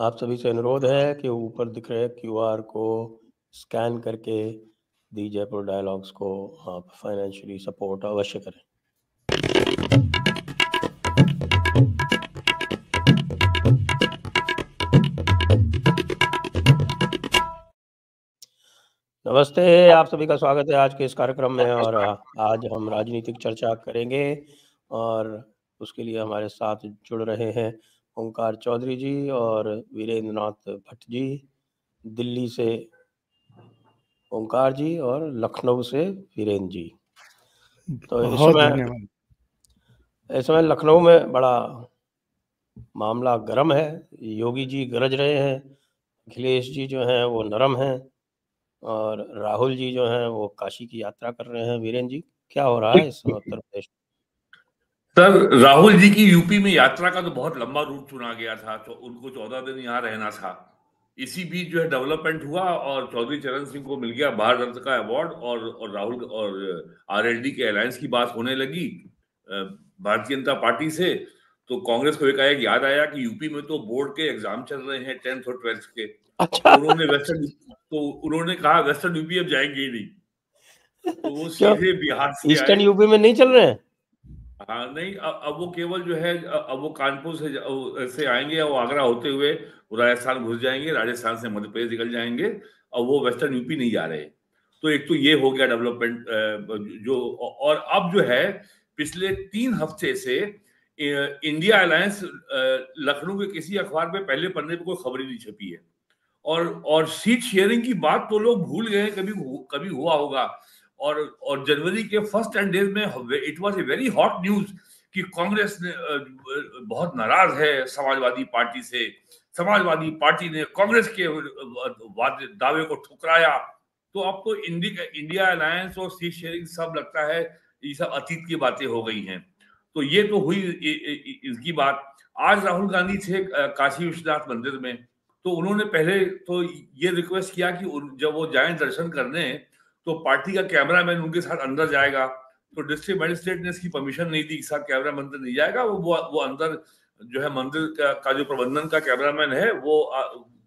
आप सभी से अनुरोध है कि ऊपर दिख रहे आर को स्कैन करके दी जयपुर डायलॉग्स को आप फाइनेंशियली सपोर्ट अवश्य करें नमस्ते आप सभी का स्वागत है आज के इस कार्यक्रम में और आज हम राजनीतिक चर्चा करेंगे और उसके लिए हमारे साथ जुड़ रहे हैं ओंकार चौधरी जी और वीरेंद्र नाथ भट्ट जी दिल्ली से ओंकार जी और लखनऊ से वीरेंद्र जी तो इस समय इस समय लखनऊ में बड़ा मामला गर्म है योगी जी गरज रहे हैं अखिलेश जी जो हैं वो नरम हैं और राहुल जी जो हैं वो काशी की यात्रा कर रहे हैं वीरेंद्र जी क्या हो रहा है इस समय उत्तर प्रदेश में सर राहुल जी की यूपी में यात्रा का तो बहुत लंबा रूट चुना गया था तो उनको चौदह दिन यहाँ रहना था इसी बीच जो है डेवलपमेंट हुआ और चौधरी चरण सिंह को मिल गया भारत रत्न का अवार्ड और और राहुल और आरएलडी के अलायंस की बात होने लगी भारतीय जनता पार्टी से तो कांग्रेस को एकाएक याद आया कि यूपी में तो बोर्ड के एग्जाम चल रहे हैं टेंथ और ट्वेल्थ के अच्छा। उन्होंने वेस्टर्न तो उन्होंने कहा वेस्टर्न यूपी अब जाएंगे ही नहीं तो वो सीधे बिहार से ईस्टर्न यूपी में नहीं चल रहे हैं हाँ नहीं अब वो केवल जो है अब वो कानपुर से से आएंगे वो आगरा होते हुए राजस्थान घुस जाएंगे राजस्थान से मध्य प्रदेश निकल जाएंगे और वो वेस्टर्न यूपी नहीं जा रहे। तो एक तो ये हो गया डेवलपमेंट जो और अब जो है पिछले तीन हफ्ते से इंडिया अलायंस लखनऊ के किसी अखबार में पहले पन्ने पर कोई खबर ही नहीं छपी है। और और सीट शेयरिंग की बात तो लोग भूल गए कभी कभी हुआ होगा। और और जनवरी के फर्स्ट एंड डेज में it was a very hot news कि कांग्रेस ने बहुत नाराज है समाजवादी पार्टी से समाजवादी पार्टी ने कांग्रेस के दावे को ठुकराया तो अब तो इंडिया अलायंस और सीट शेयरिंग सब लगता है ये सब अतीत की बातें हो गई हैं तो ये तो हुई इसकी बात आज राहुल गांधी थे काशी विश्वनाथ मंदिर में तो उन्होंने पहले तो ये रिक्वेस्ट किया कि जब वो जाए दर्शन करने तो पार्टी का कैमरामैन उनके साथ अंदर जाएगा तो डिस्ट्रिक्ट मजिस्ट्रेट ने इसकी परमिशन नहीं दी साहब कैमरा मंदिर नहीं जाएगा वो वो अंदर जो है मंदिर का, का जो प्रबंधन का कैमरामैन है वो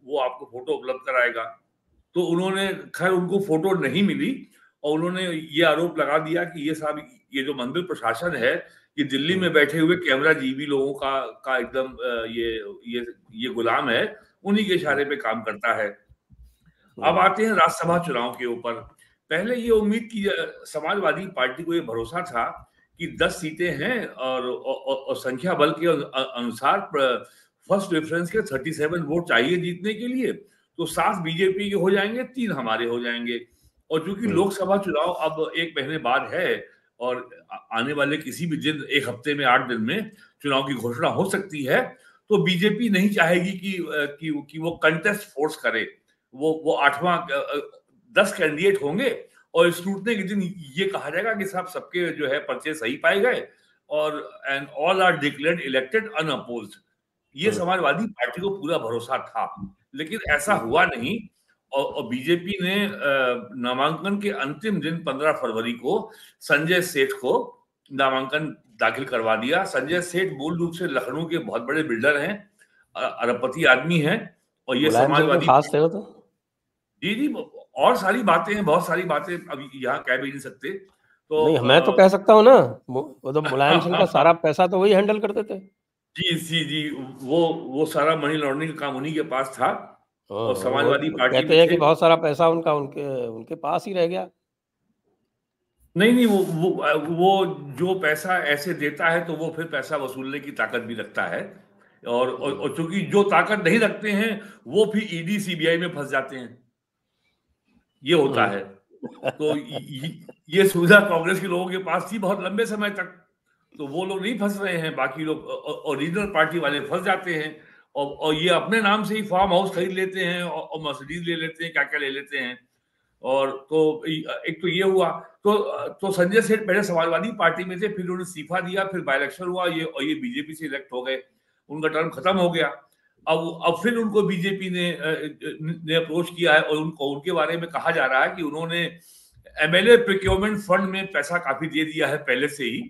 वो आपको फोटो उपलब्ध कराएगा तो उन्होंने खैर उनको फोटो नहीं मिली और उन्होंने ये आरोप लगा दिया कि ये साहब ये जो मंदिर प्रशासन है ये दिल्ली में हम्म। बैठे हुए कैमरा जीवी लोगों का का एकदम ये ये ये गुलाम है उन्हीं के इशारे पे काम करता है अब हम्म। आते हैं राज्यसभा चुनाव के ऊपर पहले ये उम्मीद की समाजवादी पार्टी को ये भरोसा था कि दस सीटें हैं और और, और संख्या बल के अनुसार फर्स्ट डिफरेंस के सेवन वोट चाहिए जीतने के लिए तो सात बीजेपी के हो जाएंगे तीन हमारे हो जाएंगे और चूंकि हम्म। लोकसभा चुनाव अब एक महीने बाद है और आने वाले किसी भी दिन एक हफ्ते में आठ दिन में चुनाव की घोषणा हो सकती है तो बीजेपी नहीं चाहेगी कि कि, कि वो कंटेस्ट फोर्स करे वो वो आठवां दस कैंडिडेट होंगे और स्क्रूटनी के दिन ये कहा जाएगा कि साहब सबके जो है पर्चे सही पाए गए और and all are declared elected unopposed ये हम्म। समाजवादी पार्टी को पूरा भरोसा था लेकिन ऐसा हुआ नहीं और, और बीजेपी ने नामांकन के अंतिम दिन 15 फरवरी को संजय सेठ को नामांकन दाखिल करवा दिया संजय सेठ मूल रूप से लखनऊ के बहुत बड़े बिल्डर हैं अरबपति आदमी हैं और ये तो समाजवादी तो। जी जी और सारी बातें हैं बहुत सारी बातें अब यहाँ कह भी नहीं सकते तो नहीं, मैं तो कह सकता हूँ ना वो तो मुलायम सिंह का सारा पैसा तो वही हैंडल करते थे जी जी जी वो वो सारा मनी लॉन्ड्रिंग का काम उन्हीं के पास था हाँ, और समाजवादी पार्टी कहते हैं कि बहुत सारा पैसा उनका उनके उनके पास ही रह गया नहीं नहीं वो वो वो जो पैसा ऐसे देता है तो वो फिर पैसा वसूलने की ताकत भी रखता है और और, और चूंकि जो ताकत नहीं रखते हैं वो फिर ईडी e सीबीआई में फंस जाते हैं ये होता हाँ। है तो ये सुविधा कांग्रेस के लोगों के पास थी बहुत लंबे समय तक तो वो लोग नहीं फंस रहे हैं बाकी लोग ओरिजिनल रीजनल पार्टी वाले फंस जाते हैं और और ये अपने नाम से ही फार्म हाउस खरीद लेते हैं और, और मर्सिडीज ले लेते हैं क्या क्या ले लेते हैं और तो एक तो ये हुआ तो तो संजय सेठ पहले समाजवादी पार्टी में थे फिर उन्होंने इस्तीफा दिया फिर बाई इलेक्शन हुआ ये और ये बीजेपी से इलेक्ट हो गए उनका टर्म खत्म हो गया अब अब फिर उनको बीजेपी ने ने अप्रोच किया है और उनको उनके बारे में कहा जा रहा है कि उन्होंने एमएलए प्रोक्योरमेंट फंड में पैसा काफी दे दिया है पहले से ही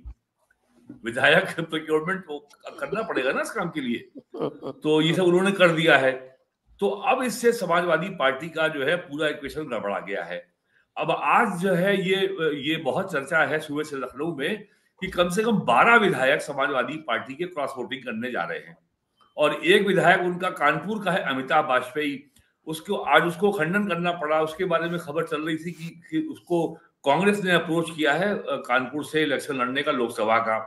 विधायक प्रिक्योरमेंट करना पड़ेगा ना इस काम के लिए तो ये सब उन्होंने कर दिया है तो अब इससे समाजवादी पार्टी का जो है पूरा इक्वेशन गड़बड़ा गया है अब आज जो है ये ये बहुत चर्चा है सुबह से लखनऊ में कि कम से कम 12 विधायक समाजवादी पार्टी के क्रॉस वोटिंग करने जा रहे हैं और एक विधायक उनका कानपुर का है अमिताभ वाजपेयी उसको आज उसको खंडन करना पड़ा उसके बारे में खबर चल रही थी कि, कि उसको कांग्रेस ने अप्रोच किया है कानपुर से इलेक्शन लड़ने का लोकसभा का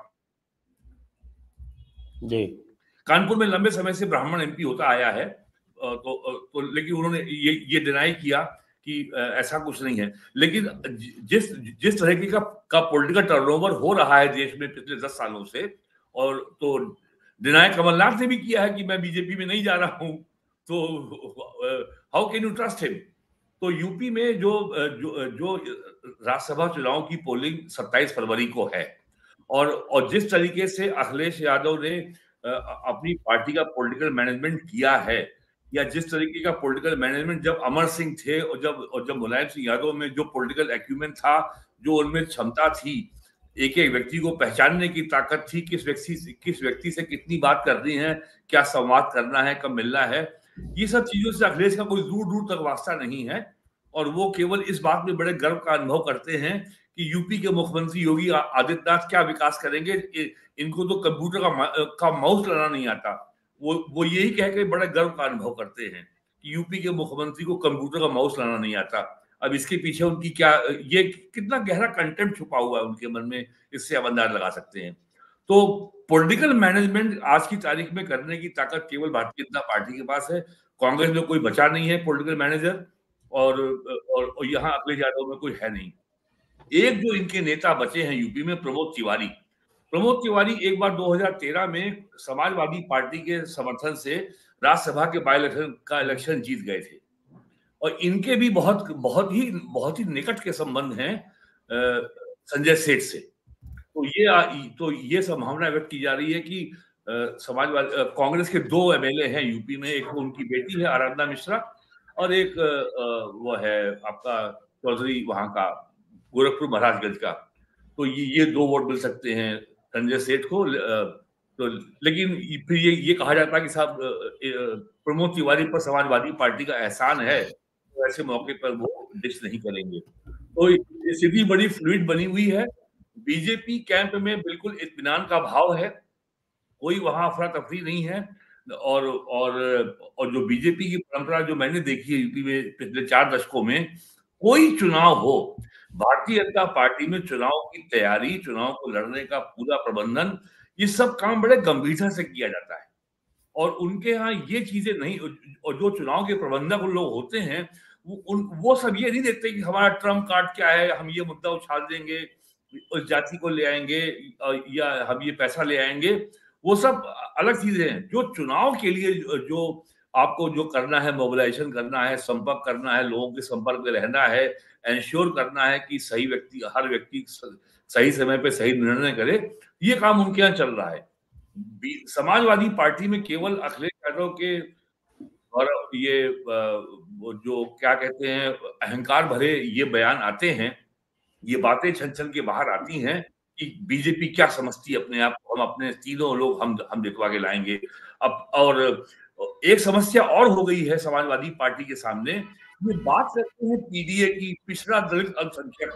जी कानपुर में लंबे समय से ब्राह्मण एमपी होता आया है तो, तो लेकिन उन्होंने ये ये डिनाई किया कि ऐसा कुछ नहीं है लेकिन जिस जिस तरीके का का पॉलिटिकल टर्नओवर हो रहा है देश में पिछले दस सालों से और तो डिनाय कमलनाथ ने भी किया है कि मैं बीजेपी में नहीं जा रहा हूं तो how can you trust him तो यूपी में जो uh, जो, uh, जो राज्यसभा चुनाव की पोलिंग 27 फरवरी को है और और जिस तरीके से अखिलेश यादव ने uh, अपनी पार्टी का पॉलिटिकल मैनेजमेंट किया है या जिस तरीके का पॉलिटिकल मैनेजमेंट जब अमर सिंह थे और जब और जब मुलायम सिंह यादव में जो पॉलिटिकल एक्यूमेंट था जो उनमें क्षमता थी एक एक व्यक्ति को पहचानने की ताकत थी किस व्यक्ति किस व्यक्ति से कितनी बात करनी है क्या संवाद करना है कब मिलना है ये सब चीजों से अखिलेश का कोई दूर दूर तक वास्ता नहीं है और वो केवल इस बात में बड़े गर्व का अनुभव करते हैं कि यूपी के मुख्यमंत्री योगी आदित्यनाथ क्या विकास करेंगे इनको तो कंप्यूटर का का माउस लाना नहीं आता वो वो यही कह के बड़े गर्व का अनुभव करते हैं कि यूपी के मुख्यमंत्री को कंप्यूटर का माउस लाना नहीं आता अब इसके पीछे उनकी क्या ये कितना गहरा कंटेंट छुपा हुआ है उनके मन में इससे अब अंदाज लगा सकते हैं तो पॉलिटिकल मैनेजमेंट आज की तारीख में करने की ताकत केवल भारतीय जनता पार्टी के पास है कांग्रेस में कोई बचा नहीं है पॉलिटिकल मैनेजर और और, और यहाँ अखिलेश यादव में कोई है नहीं एक जो इनके नेता बचे हैं यूपी में प्रमोद तिवारी प्रमोद तिवारी एक बार 2013 में समाजवादी पार्टी के समर्थन से राज्यसभा के बाय इलेक्शन का इलेक्शन जीत गए थे और इनके भी बहुत बहुत ही बहुत ही निकट के संबंध हैं संजय सेठ से तो ये तो ये संभावना व्यक्त की जा रही है कि समाजवादी कांग्रेस के दो एमएलए हैं यूपी में एक उनकी बेटी है आराधना मिश्रा और एक वो है आपका चौधरी वहां का गोरखपुर महाराजगंज का तो ये ये दो वोट मिल सकते हैं संजय सेठ को तो लेकिन फिर ये ये कहा जाता है कि साहब प्रमोद तिवारी पर समाजवादी पार्टी का एहसान है तो ऐसे मौके पर वो डिस नहीं करेंगे तो स्थिति बड़ी फ्लूड बनी हुई है बीजेपी कैंप में बिल्कुल इतमान का भाव है कोई वहां अफरा तफरी नहीं है और और और जो बीजेपी की परंपरा जो मैंने देखी है यूपी में पिछले चार दशकों में कोई चुनाव हो भारतीय जनता पार्टी में चुनाव की तैयारी चुनाव को लड़ने का पूरा प्रबंधन ये सब काम बड़े गंभीरता से किया जाता है और उनके यहाँ ये चीजें नहीं और जो चुनाव के प्रबंधक लोग होते हैं उन वो सब ये नहीं देखते कि हमारा ट्रम्प कार्ड क्या है हम ये मुद्दा उछाल देंगे उस जाति को ले आएंगे या हम ये पैसा ले आएंगे वो सब अलग चीजें हैं जो चुनाव के लिए जो आपको जो करना है मोबिलाइजेशन करना है संपर्क करना है लोगों के संपर्क में रहना है एंश्योर करना है कि सही व्यक्ति हर व्यक्ति सही समय पर सही निर्णय करे ये काम उनके यहाँ चल रहा है समाजवादी पार्टी में केवल अखिलेश यादव के और ये जो क्या कहते हैं अहंकार भरे ये बयान आते हैं ये बातें छन छन के बाहर आती हैं कि बीजेपी क्या समझती है अपने आप हम अपने तीनों लोग हम हम दिखवा के लाएंगे अब और एक समस्या और हो गई है समाजवादी पार्टी के सामने ये बात करते हैं पीडीए की पिछड़ा दलित अल्पसंख्यक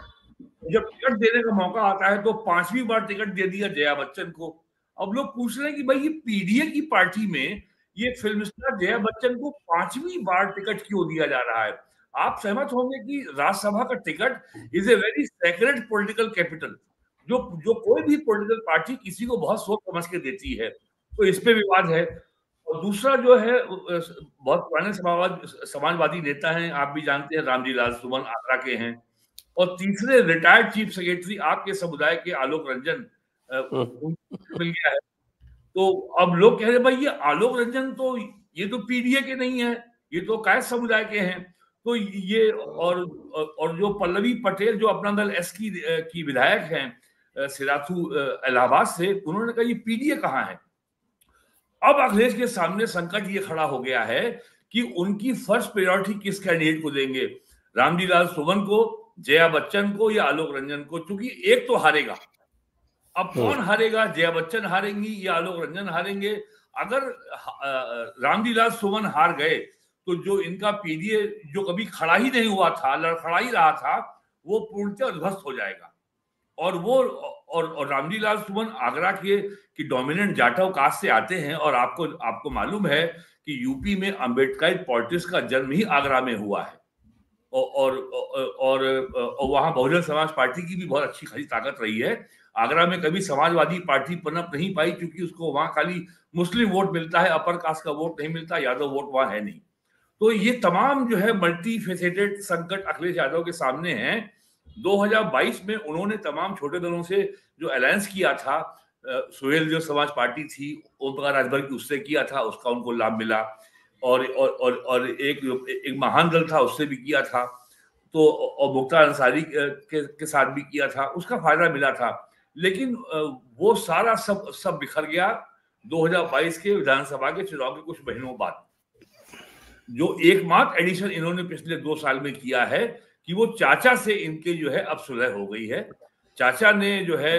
जब टिकट देने का मौका आता है तो पांचवी बार टिकट दे दिया जया बच्चन को अब लोग पूछ रहे हैं कि भाई ये पीडीए की पार्टी में ये फिल्म स्टार जया बच्चन को पांचवी बार टिकट क्यों दिया जा रहा है आप सहमत होंगे कि राज्यसभा का ticket is a very secret political capital जो जो कोई भी पॉलिटिकल पार्टी किसी को बहुत सोच समझ के देती है तो इस पे विवाद है और दूसरा जो है बहुत पुराने समाजवादी नेता हैं आप भी जानते हैं रामजी लाल सुमन आगरा के हैं और तीसरे रिटायर्ड चीफ सेक्रेटरी आपके समुदाय के आलोक रंजन हाँ। मिल गया है तो अब लोग कह रहे भाई ये आलोक रंजन तो ये तो पीडीए के नहीं है ये तो कायद समुदाय के हैं तो ये और और जो पल्लवी पटेल जो अपना दल एस की की विधायक हैं सिराथू इलाहाबाद से उन्होंने कहा ये पीडीए कहाँ है अब अखिलेश के सामने संकट ये खड़ा हो गया है कि उनकी फर्स्ट प्रायोरिटी किस कैंडिडेट को देंगे रामजी लाल को जया बच्चन को या आलोक रंजन को क्योंकि एक तो हारेगा अब हाँ। कौन हारेगा जया बच्चन हारेंगी या आलोक रंजन हारेंगे अगर रामलीलाल सुमन हार गए तो जो इनका पीडीए जो कभी खड़ा ही नहीं हुआ था लड़खड़ा ही रहा था वो पूर्णतः ध्वस्त हो जाएगा और वो और, और रामलीलाल सुमन आगरा के कि डोमिनेंट जाटव कास्ट से आते हैं और आपको आपको मालूम है कि यूपी में अम्बेडकर पॉलिटिक्स का जन्म ही आगरा में हुआ है और और और, और, और बहुजन समाज पार्टी की भी बहुत अच्छी खासी ताकत रही है आगरा में कभी समाजवादी पार्टी पनप नहीं पाई क्योंकि उसको वहां खाली मुस्लिम वोट मिलता है अपर कास्ट का वोट नहीं मिलता यादव वोट वहां है नहीं तो ये तमाम जो है मल्टी फेसेटेड संकट अखिलेश यादव के सामने हैं 2022 में उन्होंने तमाम छोटे दलों से जो अलायंस किया था सुहेल जो समाज पार्टी थी ओम प्रकाश राजभर की उससे किया था उसका उनको लाभ मिला और और और, और एक एक महान दल था उससे भी किया था तो और मुख्तार अंसारी के, के साथ भी किया था उसका फायदा मिला था लेकिन वो सारा सब सब बिखर गया 2022 के विधानसभा के चुनाव के कुछ महीनों बाद जो एकमात्र एडिशन इन्होंने पिछले दो साल में किया है कि वो चाचा से इनके जो है अब सुलह हो गई है चाचा ने जो है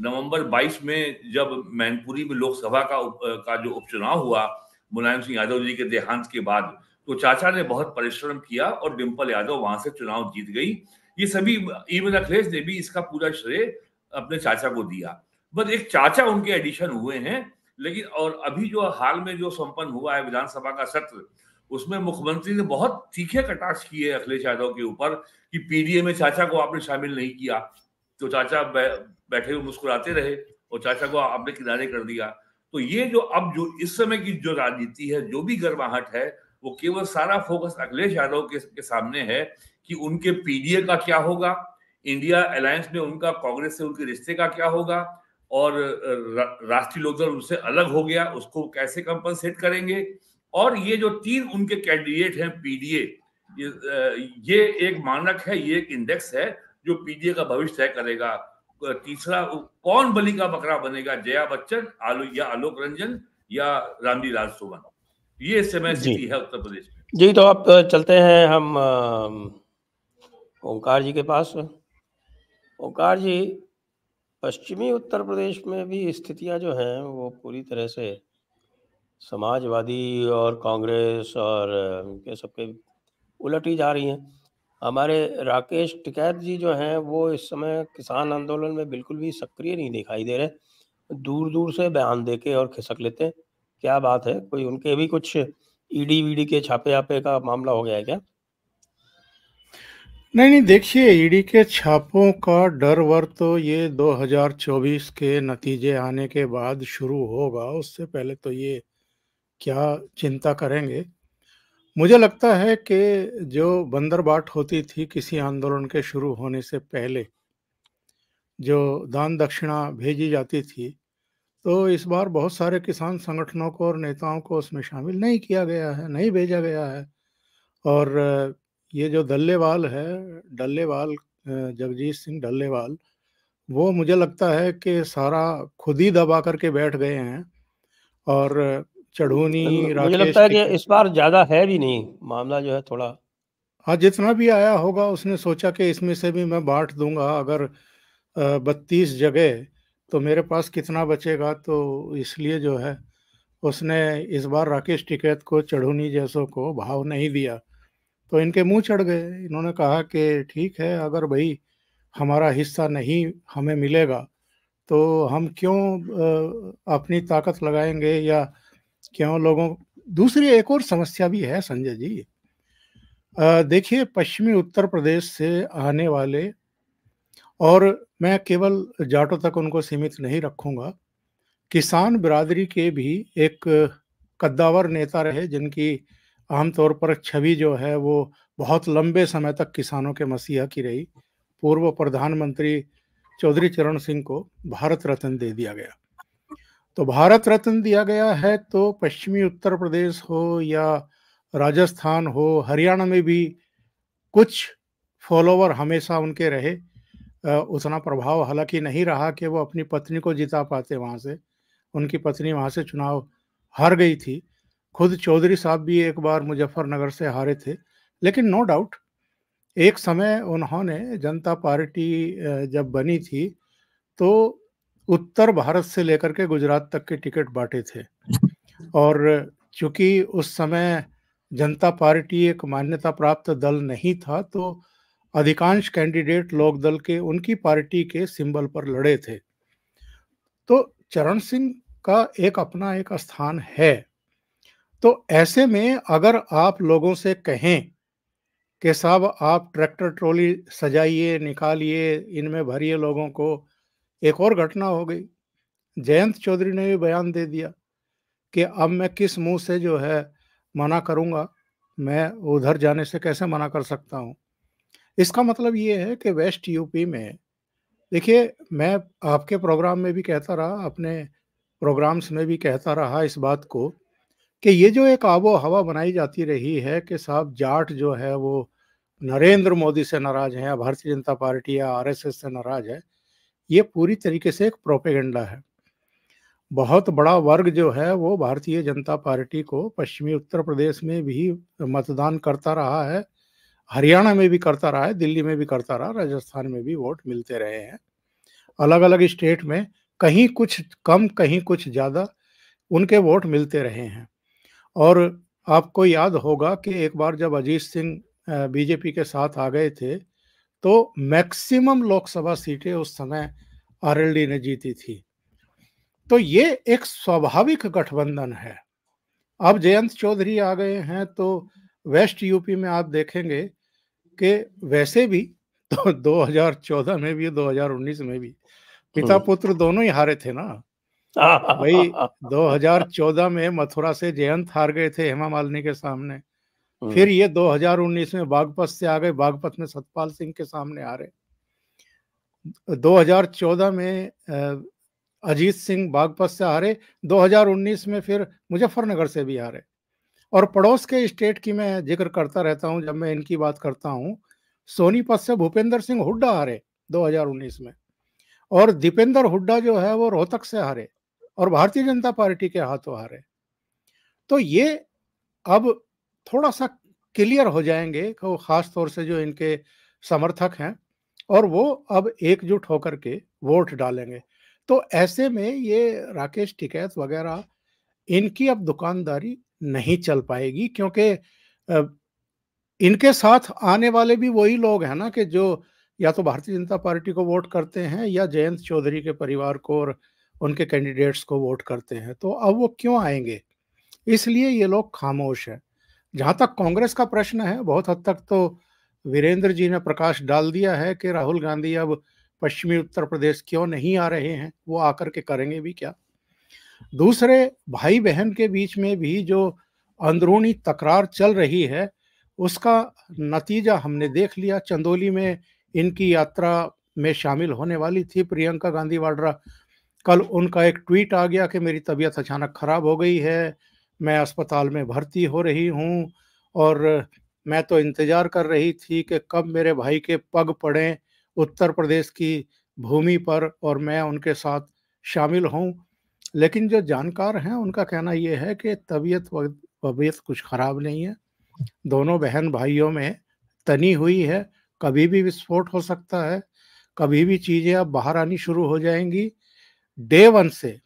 नवंबर 22 में जब मैनपुरी में लोकसभा का उप, का जो उपचुनाव हुआ मुलायम सिंह यादव जी के देहांत के बाद तो चाचा ने बहुत परिश्रम किया और डिम्पल यादव वहां से चुनाव जीत गई ये सभी इवन अखिलेश ने भी इसका पूरा श्रेय अपने चाचा को दिया बस एक चाचा उनके एडिशन हुए हैं लेकिन और अभी जो हाल में जो संपन्न हुआ है विधानसभा का सत्र उसमें मुख्यमंत्री ने बहुत तीखे कटाक्ष किए अखिलेश यादव के ऊपर कि पीडीए में चाचा को आपने शामिल नहीं किया तो चाचा बैठे हुए मुस्कुराते रहे और चाचा को आपने किनारे कर दिया तो ये जो अब जो इस समय की जो राजनीति है जो भी गर्माहट है वो केवल सारा फोकस अखिलेश यादव के, के सामने है कि उनके पीडीए का क्या होगा इंडिया अलायंस में उनका कांग्रेस से उनके रिश्ते का क्या होगा और राष्ट्रीय लोकदल उनसे अलग हो गया उसको कैसे कंपनसेट करेंगे और ये जो तीन उनके कैंडिडेट हैं पीडीए ये एक मानक है ये एक इंडेक्स है जो पीडीए का भविष्य तय करेगा तीसरा कौन बलि का बकरा बनेगा जया बच्चन आलो या आलोक रंजन या रामलीलाल सोमन ये समय स्थिति है उत्तर प्रदेश में जी तो आप चलते हैं हम ओंकार जी के पास ओंकार जी पश्चिमी उत्तर प्रदेश में भी स्थितियां जो हैं वो पूरी तरह से समाजवादी और कांग्रेस और के सबके उलटी जा रही हैं हमारे राकेश टिकैत जी जो हैं वो इस समय किसान आंदोलन में बिल्कुल भी सक्रिय नहीं दिखाई दे रहे दूर दूर से बयान देके और खिसक लेते हैं क्या बात है कोई उनके भी कुछ ईडी वीडी के छापे आपे का मामला हो गया है क्या नहीं नहीं देखिए ईडी के छापों का डर वर तो ये 2024 के नतीजे आने के बाद शुरू होगा उससे पहले तो ये क्या चिंता करेंगे मुझे लगता है कि जो बंदरबाट होती थी किसी आंदोलन के शुरू होने से पहले जो दान दक्षिणा भेजी जाती थी तो इस बार बहुत सारे किसान संगठनों को और नेताओं को उसमें शामिल नहीं किया गया है नहीं भेजा गया है और ये जो डल्लेवाल है डल्लेवाल जगजीत सिंह डल्लेवाल वो मुझे लगता है कि सारा खुद ही दबा करके बैठ गए हैं और चढ़ूनी मुझे लगता है कि इस बार ज्यादा है भी नहीं मामला जो है थोड़ा हाँ जितना भी आया होगा उसने सोचा कि इसमें से भी मैं बांट दूंगा अगर बत्तीस जगह तो मेरे पास कितना बचेगा तो इसलिए जो है उसने इस बार राकेश टिकैत को चढ़ूनी जैसों को भाव नहीं दिया तो इनके मुंह चढ़ गए इन्होंने कहा कि ठीक है अगर भाई हमारा हिस्सा नहीं हमें मिलेगा तो हम क्यों अपनी ताकत लगाएंगे या क्यों लोगों दूसरी एक और समस्या भी है संजय जी देखिए पश्चिमी उत्तर प्रदेश से आने वाले और मैं केवल जाटों तक उनको सीमित नहीं रखूंगा किसान बिरादरी के भी एक कद्दावर नेता रहे जिनकी आमतौर पर छवि जो है वो बहुत लंबे समय तक किसानों के मसीहा की रही पूर्व प्रधानमंत्री चौधरी चरण सिंह को भारत रत्न दे दिया गया तो भारत रत्न दिया गया है तो पश्चिमी उत्तर प्रदेश हो या राजस्थान हो हरियाणा में भी कुछ फॉलोवर हमेशा उनके रहे उतना प्रभाव हालांकि नहीं रहा कि वो अपनी पत्नी को जिता पाते वहाँ से उनकी पत्नी वहाँ से चुनाव हार गई थी खुद चौधरी साहब भी एक बार मुजफ्फरनगर से हारे थे लेकिन नो डाउट एक समय उन्होंने जनता पार्टी जब बनी थी तो उत्तर भारत से लेकर के गुजरात तक के टिकट बांटे थे और चूंकि उस समय जनता पार्टी एक मान्यता प्राप्त दल नहीं था तो अधिकांश कैंडिडेट लोक दल के उनकी पार्टी के सिंबल पर लड़े थे तो चरण सिंह का एक अपना एक स्थान है तो ऐसे में अगर आप लोगों से कहें कि साहब आप ट्रैक्टर ट्रॉली सजाइए निकालिए इनमें भरिए लोगों को एक और घटना हो गई जयंत चौधरी ने भी बयान दे दिया कि अब मैं किस मुंह से जो है मना करूंगा मैं उधर जाने से कैसे मना कर सकता हूं इसका मतलब ये है कि वेस्ट यूपी में देखिए मैं आपके प्रोग्राम में भी कहता रहा अपने प्रोग्राम्स में भी कहता रहा इस बात को कि ये जो एक आबो हवा बनाई जाती रही है कि साहब जाट जो है वो नरेंद्र मोदी से नाराज है भारतीय जनता पार्टी या आरएसएस से नाराज है ये पूरी तरीके से एक प्रोपेगेंडा है बहुत बड़ा वर्ग जो है वो भारतीय जनता पार्टी को पश्चिमी उत्तर प्रदेश में भी मतदान करता रहा है हरियाणा में भी करता रहा है दिल्ली में भी करता रहा राजस्थान में भी वोट मिलते रहे हैं अलग अलग स्टेट में कहीं कुछ कम कहीं कुछ ज़्यादा उनके वोट मिलते रहे हैं और आपको याद होगा कि एक बार जब अजीत सिंह बीजेपी के साथ आ गए थे तो मैक्सिमम लोकसभा सीटें उस समय आरएलडी ने जीती थी तो ये एक स्वाभाविक गठबंधन है अब जयंत चौधरी आ गए हैं तो वेस्ट यूपी में आप देखेंगे कि वैसे भी तो 2014 में भी 2019 में भी पिता हाँ। पुत्र दोनों ही हारे थे ना भाई अच्छा। 2014 में मथुरा से जयंत हार गए थे हेमा मालिनी के सामने हम्म। फिर ये 2019 में बागपत से आ गए बागपत में सतपाल सिंह के सामने हारे 2014 में अजीत सिंह बागपत से हारे 2019 में फिर मुजफ्फरनगर से भी हारे और पड़ोस के स्टेट की मैं जिक्र करता रहता हूं जब मैं इनकी बात करता हूं सोनीपत से भूपेंद्र सिंह हुड्डा हारे 2019 में और दीपेंद्र हुड्डा जो है वो रोहतक से हारे और भारतीय जनता पार्टी के हाथों हारे तो ये अब थोड़ा सा क्लियर हो जाएंगे खास तौर से जो इनके समर्थक हैं और वो अब एकजुट होकर के वोट डालेंगे तो ऐसे में ये राकेश टिकैत वगैरह इनकी अब दुकानदारी नहीं चल पाएगी क्योंकि इनके साथ आने वाले भी वही लोग हैं ना कि जो या तो भारतीय जनता पार्टी को वोट करते हैं या जयंत चौधरी के परिवार को और उनके कैंडिडेट्स को वोट करते हैं तो अब वो क्यों आएंगे इसलिए ये लोग खामोश हैं जहाँ तक कांग्रेस का प्रश्न है बहुत हद तक तो वीरेंद्र जी ने प्रकाश डाल दिया है कि राहुल गांधी अब पश्चिमी उत्तर प्रदेश क्यों नहीं आ रहे हैं वो आकर के करेंगे भी क्या दूसरे भाई बहन के बीच में भी जो अंदरूनी तकरार चल रही है उसका नतीजा हमने देख लिया चंदोली में इनकी यात्रा में शामिल होने वाली थी प्रियंका गांधी वाड्रा कल उनका एक ट्वीट आ गया कि मेरी तबीयत अचानक ख़राब हो गई है मैं अस्पताल में भर्ती हो रही हूँ और मैं तो इंतज़ार कर रही थी कि कब मेरे भाई के पग पड़े उत्तर प्रदेश की भूमि पर और मैं उनके साथ शामिल हूँ लेकिन जो जानकार हैं उनका कहना ये है कि तबीयत तबीयत कुछ ख़राब नहीं है दोनों बहन भाइयों में तनी हुई है कभी भी विस्फोट हो सकता है कभी भी चीज़ें अब बाहर आनी शुरू हो जाएंगी डे वन से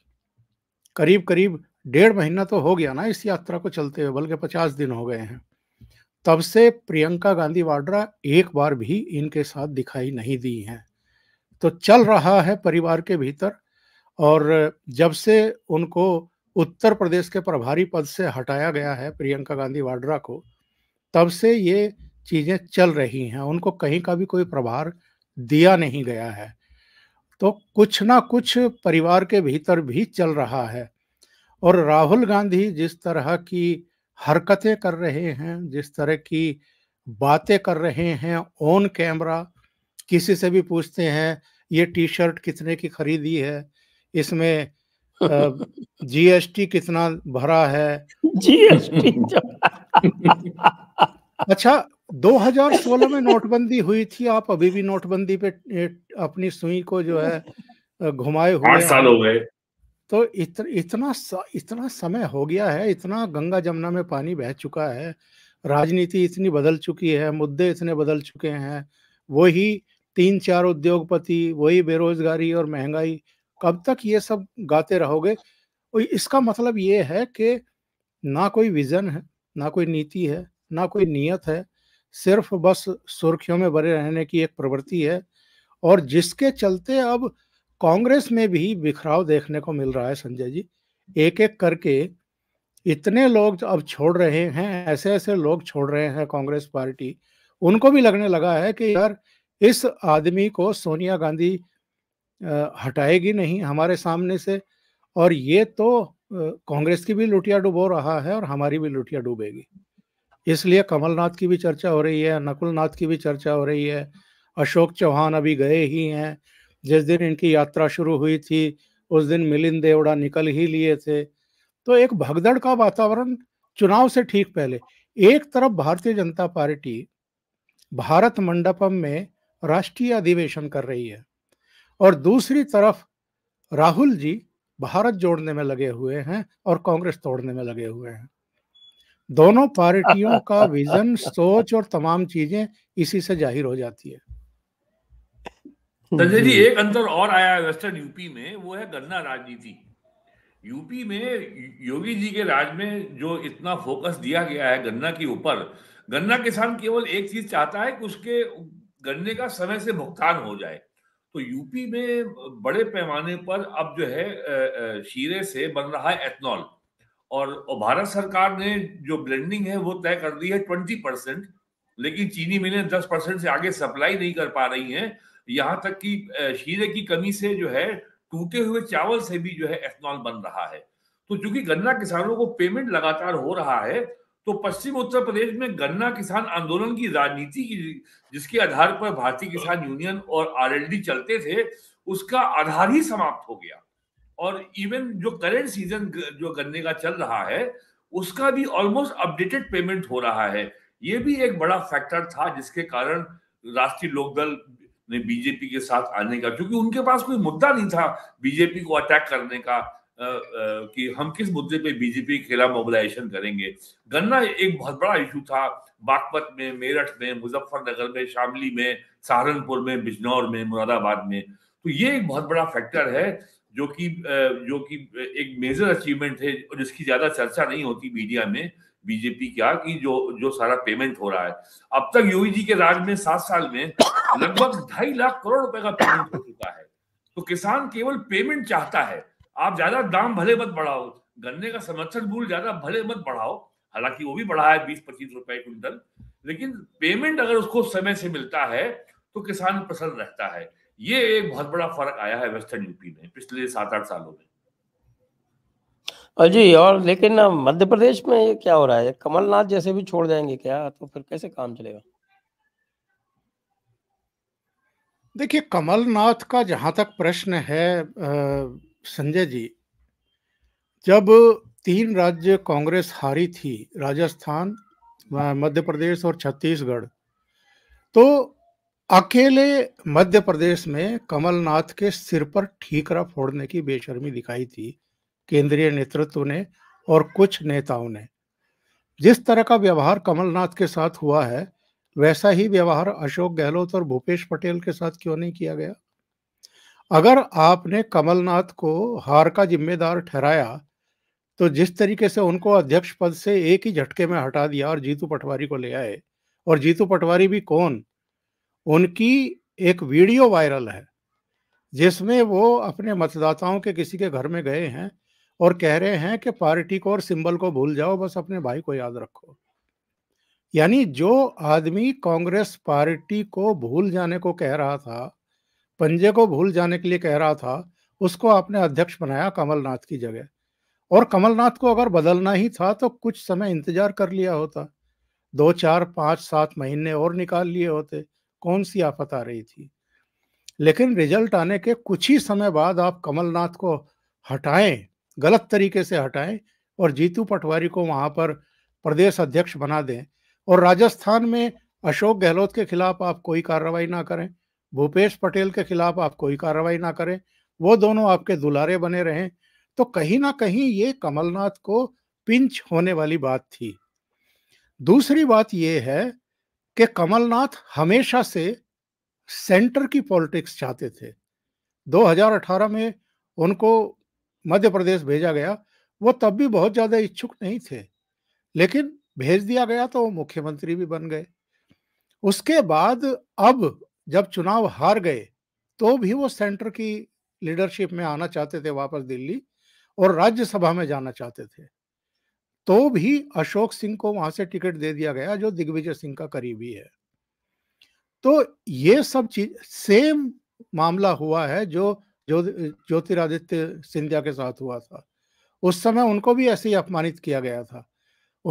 करीब करीब डेढ़ महीना तो हो गया ना इस यात्रा को चलते हुए बल्कि पचास दिन हो गए हैं तब से प्रियंका गांधी वाड्रा एक बार भी इनके साथ दिखाई नहीं दी हैं तो चल रहा है परिवार के भीतर और जब से उनको उत्तर प्रदेश के प्रभारी पद से हटाया गया है प्रियंका गांधी वाड्रा को तब से ये चीज़ें चल रही हैं उनको कहीं का भी कोई प्रभार दिया नहीं गया है तो कुछ ना कुछ परिवार के भीतर भी चल रहा है और राहुल गांधी जिस तरह की हरकतें कर रहे हैं जिस तरह की बातें कर रहे हैं ऑन कैमरा किसी से भी पूछते हैं ये टी शर्ट कितने की खरीदी है इसमें जीएसटी कितना भरा है जीएसटी अच्छा 2016 में नोटबंदी हुई थी आप अभी भी नोटबंदी पे अपनी सुई को जो है घुमाए हुए आठ साल हो गए तो इत, इतना इतना समय हो गया है इतना गंगा जमुना में पानी बह चुका है राजनीति इतनी बदल चुकी है मुद्दे इतने बदल चुके हैं वही तीन चार उद्योगपति वही बेरोजगारी और महंगाई कब तक ये सब गाते रहोगे इसका मतलब ये है कि ना कोई विजन है ना कोई नीति है ना कोई नियत है सिर्फ बस सुर्खियों में बने रहने की एक प्रवृत्ति है और जिसके चलते अब कांग्रेस में भी बिखराव देखने को मिल रहा है संजय जी एक एक करके इतने लोग अब छोड़ रहे हैं ऐसे ऐसे लोग छोड़ रहे हैं कांग्रेस पार्टी उनको भी लगने लगा है कि यार इस आदमी को सोनिया गांधी हटाएगी नहीं हमारे सामने से और ये तो कांग्रेस की भी लुटिया डुबो रहा है और हमारी भी लुटिया डूबेगी इसलिए कमलनाथ की भी चर्चा हो रही है नकुलनाथ की भी चर्चा हो रही है अशोक चौहान अभी गए ही हैं जिस दिन इनकी यात्रा शुरू हुई थी उस दिन मिलिंद देवड़ा निकल ही लिए थे तो एक भगदड़ का वातावरण चुनाव से ठीक पहले एक तरफ भारतीय जनता पार्टी भारत मंडपम में राष्ट्रीय अधिवेशन कर रही है और दूसरी तरफ राहुल जी भारत जोड़ने में लगे हुए हैं और कांग्रेस तोड़ने में लगे हुए हैं दोनों पार्टियों का विजन सोच और तमाम चीजें इसी से जाहिर हो जाती है जी एक अंतर और आया है वेस्टर्न यूपी में वो है गन्ना राजनीति यूपी में योगी जी के राज में जो इतना फोकस दिया गया है गन्ना के ऊपर गन्ना किसान केवल एक चीज चाहता है कि उसके गन्ने का समय से भुगतान हो जाए तो यूपी में बड़े पैमाने पर अब जो है शीरे से बन रहा है एथनॉल और, भारत सरकार ने जो ब्लेंडिंग है वो तय कर दी है ट्वेंटी परसेंट लेकिन चीनी मिलें दस परसेंट से आगे सप्लाई नहीं कर पा रही हैं यहाँ तक कि शीरे की कमी से जो है टूटे हुए चावल से भी जो है एथनॉल बन रहा है तो चूंकि गन्ना किसानों को पेमेंट लगातार हो रहा है तो पश्चिम उत्तर प्रदेश में गन्ना किसान आंदोलन की राजनीति की जिसके आधार पर भारतीय किसान यूनियन और आरएलडी चलते थे उसका आधार ही समाप्त हो गया और इवन जो करंट सीजन जो गन्ने का चल रहा है उसका भी ऑलमोस्ट अपडेटेड पेमेंट हो रहा है ये भी एक बड़ा फैक्टर था जिसके कारण राष्ट्रीय लोकदल ने बीजेपी के साथ आने का क्योंकि उनके पास कोई मुद्दा नहीं था बीजेपी को अटैक करने का आ, आ, कि हम किस मुद्दे पे बीजेपी के खिलाफ मोबिलाइजेशन करेंगे गन्ना एक बहुत बड़ा इशू था बागपत में मेरठ में मुजफ्फरनगर में शामली में सहारनपुर में बिजनौर में मुरादाबाद में तो ये एक बहुत बड़ा फैक्टर है जो कि जो कि एक मेजर अचीवमेंट है और जिसकी ज्यादा चर्चा नहीं होती मीडिया में बीजेपी क्या कि जो जो सारा पेमेंट हो रहा है अब तक योगी जी e के राज में सात साल में लगभग ढाई लाख करोड़ रुपए का पेमेंट हो चुका है तो किसान केवल पेमेंट चाहता है आप ज्यादा दाम भले मत बढ़ाओ गन्ने का समर्थन मूल्य ज्यादा भले मत बढ़ाओ हालांकि वो भी बढ़ा है बीस पच्चीस रुपए क्विंटल लेकिन पेमेंट अगर उसको समय से मिलता है तो किसान प्रसन्न रहता है ये एक बहुत बड़ा फर्क आया है वेस्टर्न यूपी में पिछले सात आठ सालों में जी और लेकिन मध्य प्रदेश में ये क्या हो रहा है कमलनाथ जैसे भी छोड़ जाएंगे क्या तो फिर कैसे काम चलेगा देखिए कमलनाथ का जहां तक प्रश्न है संजय जी जब तीन राज्य कांग्रेस हारी थी राजस्थान मध्य प्रदेश और छत्तीसगढ़ तो अकेले मध्य प्रदेश में कमलनाथ के सिर पर ठीकरा फोड़ने की बेशर्मी दिखाई थी केंद्रीय नेतृत्व ने और कुछ नेताओं ने जिस तरह का व्यवहार कमलनाथ के साथ हुआ है वैसा ही व्यवहार अशोक गहलोत और भूपेश पटेल के साथ क्यों नहीं किया गया अगर आपने कमलनाथ को हार का जिम्मेदार ठहराया तो जिस तरीके से उनको अध्यक्ष पद से एक ही झटके में हटा दिया और जीतू पटवारी को ले आए और जीतू पटवारी भी कौन उनकी एक वीडियो वायरल है जिसमें वो अपने मतदाताओं के किसी के घर में गए हैं और कह रहे हैं कि पार्टी को और सिंबल को भूल जाओ बस अपने भाई को याद रखो यानी जो आदमी कांग्रेस पार्टी को भूल जाने को कह रहा था पंजे को भूल जाने के लिए कह रहा था उसको आपने अध्यक्ष बनाया कमलनाथ की जगह और कमलनाथ को अगर बदलना ही था तो कुछ समय इंतजार कर लिया होता दो चार पाँच सात महीने और निकाल लिए होते कौन सी आफत आ रही थी लेकिन रिजल्ट आने के कुछ ही समय बाद आप कमलनाथ को हटाएं गलत तरीके से हटाएं और जीतू पटवारी को वहां पर प्रदेश अध्यक्ष बना दें और राजस्थान में अशोक गहलोत के खिलाफ आप कोई कार्रवाई ना करें भूपेश पटेल के खिलाफ आप कोई कार्रवाई ना करें वो दोनों आपके दुलारे बने रहें तो कहीं ना कहीं ये कमलनाथ को पिंच होने वाली बात थी दूसरी बात यह है कि कमलनाथ हमेशा से सेंटर की पॉलिटिक्स चाहते थे 2018 में उनको मध्य प्रदेश भेजा गया वो तब भी बहुत ज़्यादा इच्छुक नहीं थे लेकिन भेज दिया गया तो वो मुख्यमंत्री भी बन गए उसके बाद अब जब चुनाव हार गए तो भी वो सेंटर की लीडरशिप में आना चाहते थे वापस दिल्ली और राज्यसभा में जाना चाहते थे तो भी अशोक सिंह को वहां से टिकट दे दिया गया जो दिग्विजय सिंह का करीबी है तो ये सब चीज सेम मामला हुआ है जो जो ज्योतिरादित्य सिंधिया के साथ हुआ था उस समय उनको भी ऐसे ही अपमानित किया गया था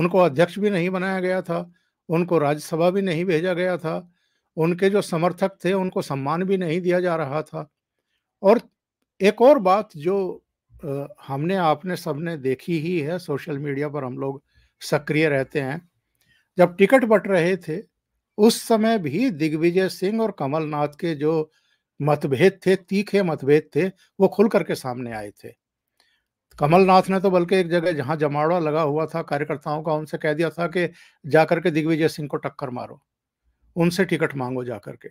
उनको अध्यक्ष भी नहीं बनाया गया था उनको राज्यसभा भी नहीं भेजा गया था उनके जो समर्थक थे उनको सम्मान भी नहीं दिया जा रहा था और एक और बात जो हमने आपने सबने देखी ही है सोशल मीडिया पर हम लोग सक्रिय रहते हैं जब टिकट बट रहे थे उस समय भी दिग्विजय सिंह और कमलनाथ के जो मतभेद थे तीखे मतभेद थे वो खुल करके सामने आए थे कमलनाथ ने तो बल्कि एक जगह जहां जमावड़ा लगा हुआ था कार्यकर्ताओं का उनसे कह दिया था कि जाकर के दिग्विजय सिंह को टक्कर मारो उनसे टिकट मांगो जाकर के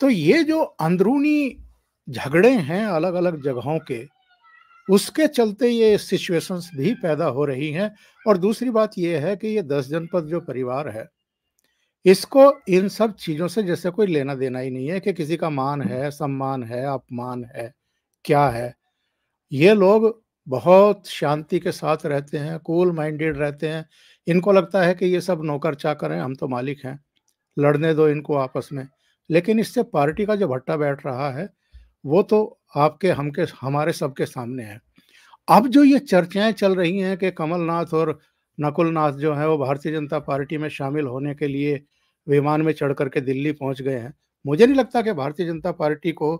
तो ये जो अंदरूनी झगड़े हैं अलग अलग जगहों के उसके चलते ये सिचुएशंस भी पैदा हो रही हैं और दूसरी बात यह है कि ये दस जनपद जो परिवार है इसको इन सब चीज़ों से जैसे कोई लेना देना ही नहीं है कि किसी का मान है सम्मान है अपमान है क्या है ये लोग बहुत शांति के साथ रहते हैं कूल माइंडेड रहते हैं इनको लगता है कि ये सब नौकर चाकर हैं हम तो मालिक हैं लड़ने दो इनको आपस में लेकिन इससे पार्टी का जो भट्टा बैठ रहा है वो तो आपके हम के हमारे सबके सामने है अब जो ये चर्चाएं चल रही हैं कि कमलनाथ और नकुलनाथ जो है वो भारतीय जनता पार्टी में शामिल होने के लिए विमान में चढ़ करके दिल्ली पहुंच गए हैं मुझे नहीं लगता कि भारतीय जनता पार्टी को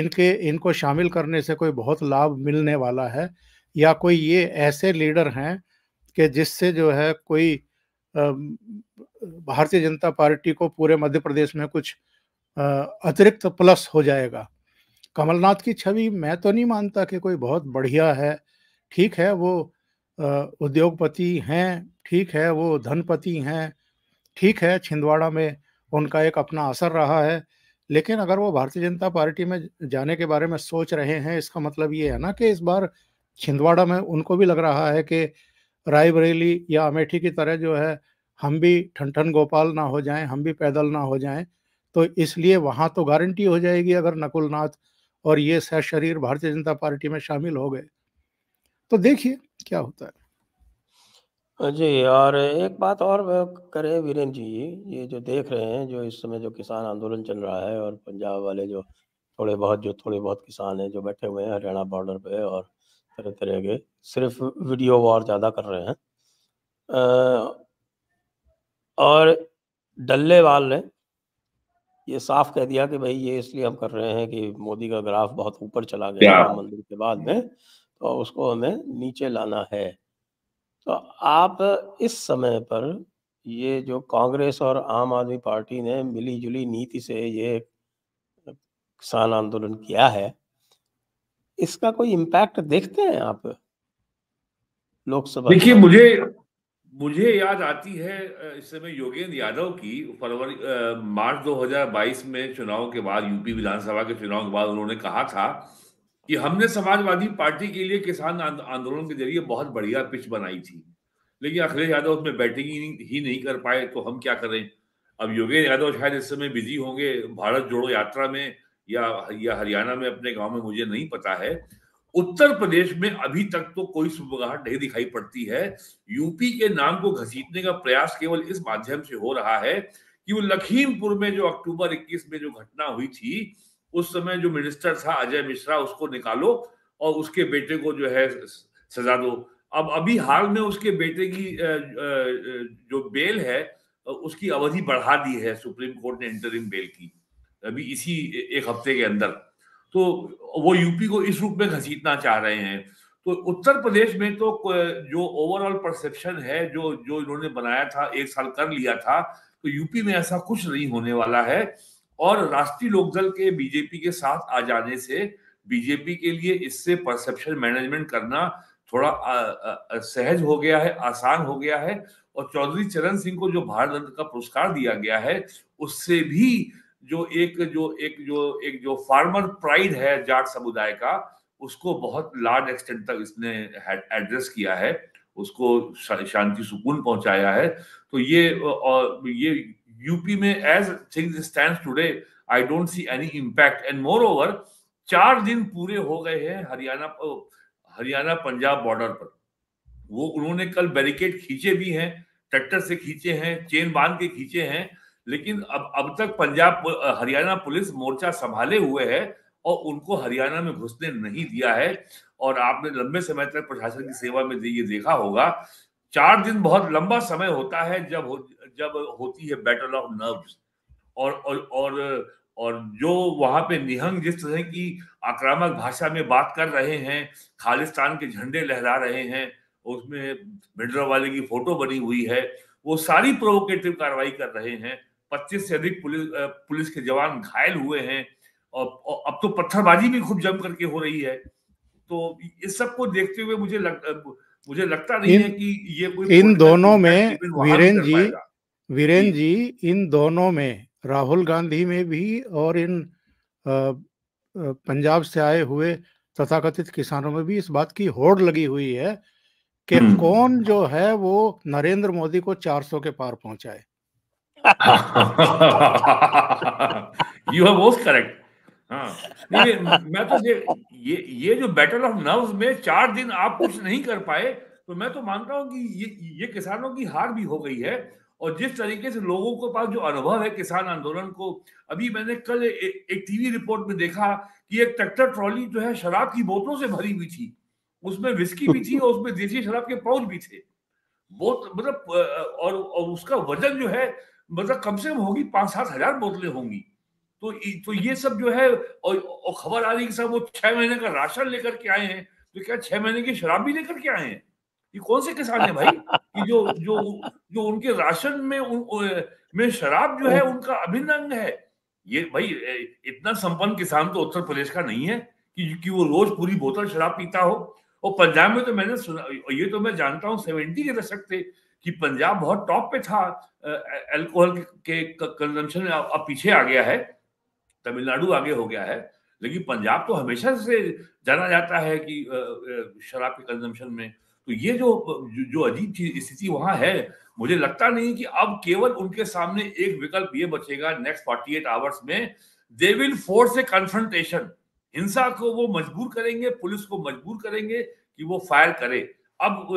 इनके इनको शामिल करने से कोई बहुत लाभ मिलने वाला है या कोई ये ऐसे लीडर हैं कि जिससे जो है कोई भारतीय जनता पार्टी को पूरे मध्य प्रदेश में कुछ अतिरिक्त प्लस हो जाएगा कमलनाथ की छवि मैं तो नहीं मानता कि कोई बहुत बढ़िया है ठीक है वो उद्योगपति हैं ठीक है वो धनपति हैं ठीक है छिंदवाड़ा में उनका एक अपना असर रहा है लेकिन अगर वो भारतीय जनता पार्टी में जाने के बारे में सोच रहे हैं इसका मतलब ये है ना कि इस बार छिंदवाड़ा में उनको भी लग रहा है कि रायबरेली या अमेठी की तरह जो है हम भी ठन ठन गोपाल ना हो जाएं हम भी पैदल ना हो जाएं तो इसलिए वहाँ तो गारंटी हो जाएगी अगर नकुलनाथ और ये सह शरीर भारतीय जनता पार्टी में शामिल हो गए तो देखिए क्या होता है हाँ जी और एक बात और करें वीरेन जी ये जो देख रहे हैं जो इस समय जो किसान आंदोलन चल रहा है और पंजाब वाले जो थोड़े बहुत जो थोड़े बहुत किसान हैं जो बैठे हुए हैं हरियाणा बॉर्डर पे और तरह तरह के सिर्फ वीडियो वॉर ज़्यादा कर रहे हैं और डल्ले वाले ये साफ कह दिया कि भाई ये इसलिए हम कर रहे हैं कि मोदी का ग्राफ बहुत ऊपर चला गया राम मंदिर के बाद में तो उसको हमें नीचे लाना है तो आप इस समय पर ये जो कांग्रेस और आम आदमी पार्टी ने मिली जुली नीति से ये किसान आंदोलन किया है इसका कोई इम्पैक्ट देखते हैं आप लोकसभा देखिए मुझे मुझे याद आती है इस समय योगेंद्र यादव की फरवरी मार्च 2022 में चुनाव के बाद यूपी विधानसभा के चुनाव के बाद उन्होंने कहा था कि हमने समाजवादी पार्टी के लिए किसान आंदोलन के जरिए बहुत बढ़िया पिच बनाई थी लेकिन अखिलेश यादव उसमें बैटिंग ही नहीं कर पाए तो हम क्या करें अब योगेंद्र यादव शायद इस समय बिजी होंगे भारत जोड़ो यात्रा में या या हरियाणा में अपने गांव में मुझे नहीं पता है उत्तर प्रदेश में अभी तक तो कोई सुबगाहट नहीं दिखाई पड़ती है यूपी के नाम को घसीटने का प्रयास केवल इस माध्यम से हो रहा है कि वो लखीमपुर में जो अक्टूबर 21 में जो घटना हुई थी उस समय जो मिनिस्टर था अजय मिश्रा उसको निकालो और उसके बेटे को जो है सजा दो अब अभी हाल में उसके बेटे की जो बेल है उसकी अवधि बढ़ा दी है सुप्रीम कोर्ट ने इंटरिम बेल की अभी इसी एक हफ्ते के अंदर तो वो यूपी को इस रूप में घसीटना चाह रहे हैं तो उत्तर प्रदेश में तो जो ओवरऑल परसेप्शन है जो जो इन्होंने बनाया था एक साल कर लिया था तो यूपी में ऐसा कुछ नहीं होने वाला है और राष्ट्रीय लोकदल के बीजेपी के साथ आ जाने से बीजेपी के लिए इससे परसेप्शन मैनेजमेंट करना थोड़ा आ, आ, सहज हो गया है आसान हो गया है और चौधरी चरण सिंह को जो भारत रत्न का पुरस्कार दिया गया है उससे भी जो एक जो एक जो एक जो फार्मर प्राइड है जाट समुदाय का उसको बहुत लार्ज एक्सटेंट तक इसने एड्रेस किया है उसको शांति सुकून पहुंचाया है तो ये और ये यूपी में as things stand today I don't see any impact and more over चार दिन पूरे हो गए हैं हरियाणा हरियाणा पंजाब बॉर्डर पर वो उन्होंने कल बैरिकेड खींचे भी हैं ट्रैक्टर से खींचे हैं चेन बांध के खींचे हैं लेकिन अब अब तक पंजाब हरियाणा पुलिस मोर्चा संभाले हुए है और उनको हरियाणा में घुसने नहीं दिया है और आपने लंबे समय तक प्रशासन की सेवा में ये देखा होगा चार दिन बहुत लंबा समय होता है जब हो, जब होती है बैटल ऑफ नर्व्स और और और और जो वहां पे निहंग जिस तरह की आक्रामक भाषा में बात कर रहे हैं खालिस्तान के झंडे लहरा रहे हैं उसमें भिडरा वाले की फोटो बनी हुई है वो सारी प्रोवोकेटिव कार्रवाई कर रहे हैं 25 से अधिक पुलिस पुलिस के जवान घायल हुए हैं और अब तो पत्थरबाजी भी खूब जम करके हो रही है तो इस सब को देखते हुए मुझे लग, मुझे लगता नहीं इन, है कि ये कोई इन दोनों में वीरेन जी वीरेन जी इन दोनों में राहुल गांधी में भी और इन पंजाब से आए हुए तथाकथित किसानों में भी इस बात की होड़ लगी हुई है कि हम्म। कौन जो है वो नरेंद्र मोदी को 400 के पार पहुंचाए यू हैव मोस्ट करेक्ट हाँ मैं तो ये ये जो बैटल ऑफ नर्व्स में चार दिन आप कुछ नहीं कर पाए तो मैं तो मानता हूँ कि ये ये किसानों की हार भी हो गई है और जिस तरीके से लोगों के पास जो अनुभव है किसान आंदोलन को अभी मैंने कल ए, एक टीवी रिपोर्ट में देखा कि एक ट्रैक्टर ट्रॉली जो है शराब की बोतलों से भरी हुई थी उसमें विस्की भी थी और उसमें देसी शराब के पाउच भी थे बहुत मतलब और, और उसका वजन जो है मतलब कम से कम होगी पांच सात हजार बोतलें होंगी तो तो ये सब जो है और, और खबर आ रही है वो छह महीने का राशन लेकर के आए हैं तो क्या छह महीने की शराब भी लेकर के आए हैं ये कौन से किसान है भाई कि जो जो जो उनके राशन में उन, में शराब जो है उनका अभिन्न अंग है ये भाई इतना संपन्न किसान तो उत्तर प्रदेश का नहीं है कि, कि वो रोज पूरी बोतल शराब पीता हो और पंजाब में तो मैंने सुना ये तो मैं जानता हूँ सेवेंटी के दशक थे कि पंजाब बहुत टॉप पे था अल्कोहल के कंजम्पशन में अब पीछे आ गया है तमिलनाडु आगे हो गया है लेकिन पंजाब तो हमेशा से जाना जाता है कि शराब के कंजम्पशन में तो ये जो जो अजीब स्थिति वहां है मुझे लगता नहीं कि अब केवल उनके सामने एक विकल्प ये बचेगा नेक्स्ट फोर्टी एट आवर्स में they will force a confrontation हिंसा को वो मजबूर करेंगे पुलिस को मजबूर करेंगे कि वो फायर करे अब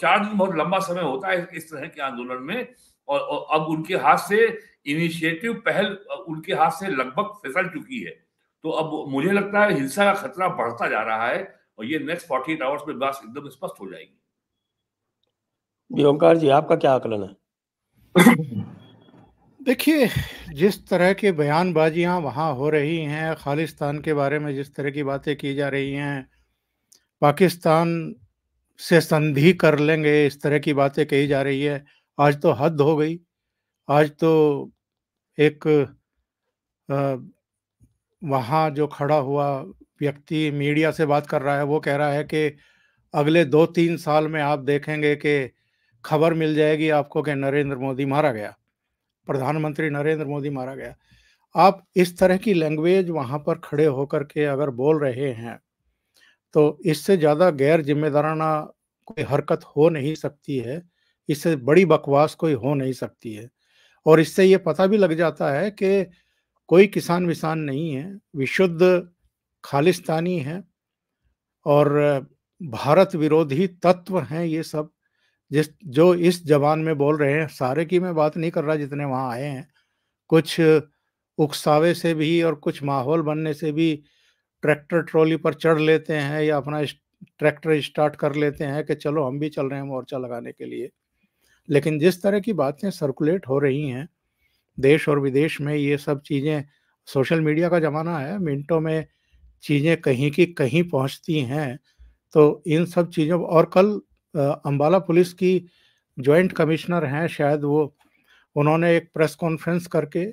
चार दिन बहुत लंबा समय होता है इस तरह के आंदोलन में और, अब उनके हाथ से इनिशिएटिव पहल उनके हाथ से लगभग फिसल चुकी है तो अब मुझे लगता है हिंसा का खतरा बढ़ता जा रहा है और ये नेक्स्ट फोर्टी आवर्स में बात एकदम स्पष्ट हो जाएगी ओंकार जी आपका क्या आकलन है देखिए जिस तरह के बयानबाजियां वहां हो रही हैं खालिस्तान के बारे में जिस तरह की बातें की जा रही हैं पाकिस्तान से संधि कर लेंगे इस तरह की बातें कही जा रही है आज तो हद हो गई आज तो एक वहाँ जो खड़ा हुआ व्यक्ति मीडिया से बात कर रहा है वो कह रहा है कि अगले दो तीन साल में आप देखेंगे कि खबर मिल जाएगी आपको कि नरेंद्र मोदी मारा गया प्रधानमंत्री नरेंद्र मोदी मारा गया आप इस तरह की लैंग्वेज वहाँ पर खड़े होकर के अगर बोल रहे हैं तो इससे ज़्यादा गैर जिम्मेदाराना कोई हरकत हो नहीं सकती है इससे बड़ी बकवास कोई हो नहीं सकती है और इससे ये पता भी लग जाता है कि कोई किसान विसान नहीं है विशुद्ध खालिस्तानी है और भारत विरोधी तत्व हैं ये सब जिस जो इस जबान में बोल रहे हैं सारे की मैं बात नहीं कर रहा जितने वहाँ आए हैं कुछ उकसावे से भी और कुछ माहौल बनने से भी ट्रैक्टर ट्रॉली पर चढ़ लेते हैं या अपना ट्रैक्टर स्टार्ट कर लेते हैं कि चलो हम भी चल रहे हैं मोर्चा लगाने के लिए लेकिन जिस तरह की बातें सर्कुलेट हो रही हैं देश और विदेश में ये सब चीज़ें सोशल मीडिया का ज़माना है मिनटों में चीज़ें कहीं की कहीं पहुंचती हैं तो इन सब चीज़ों और कल अम्बाला पुलिस की जॉइंट कमिश्नर हैं शायद वो उन्होंने एक प्रेस कॉन्फ्रेंस करके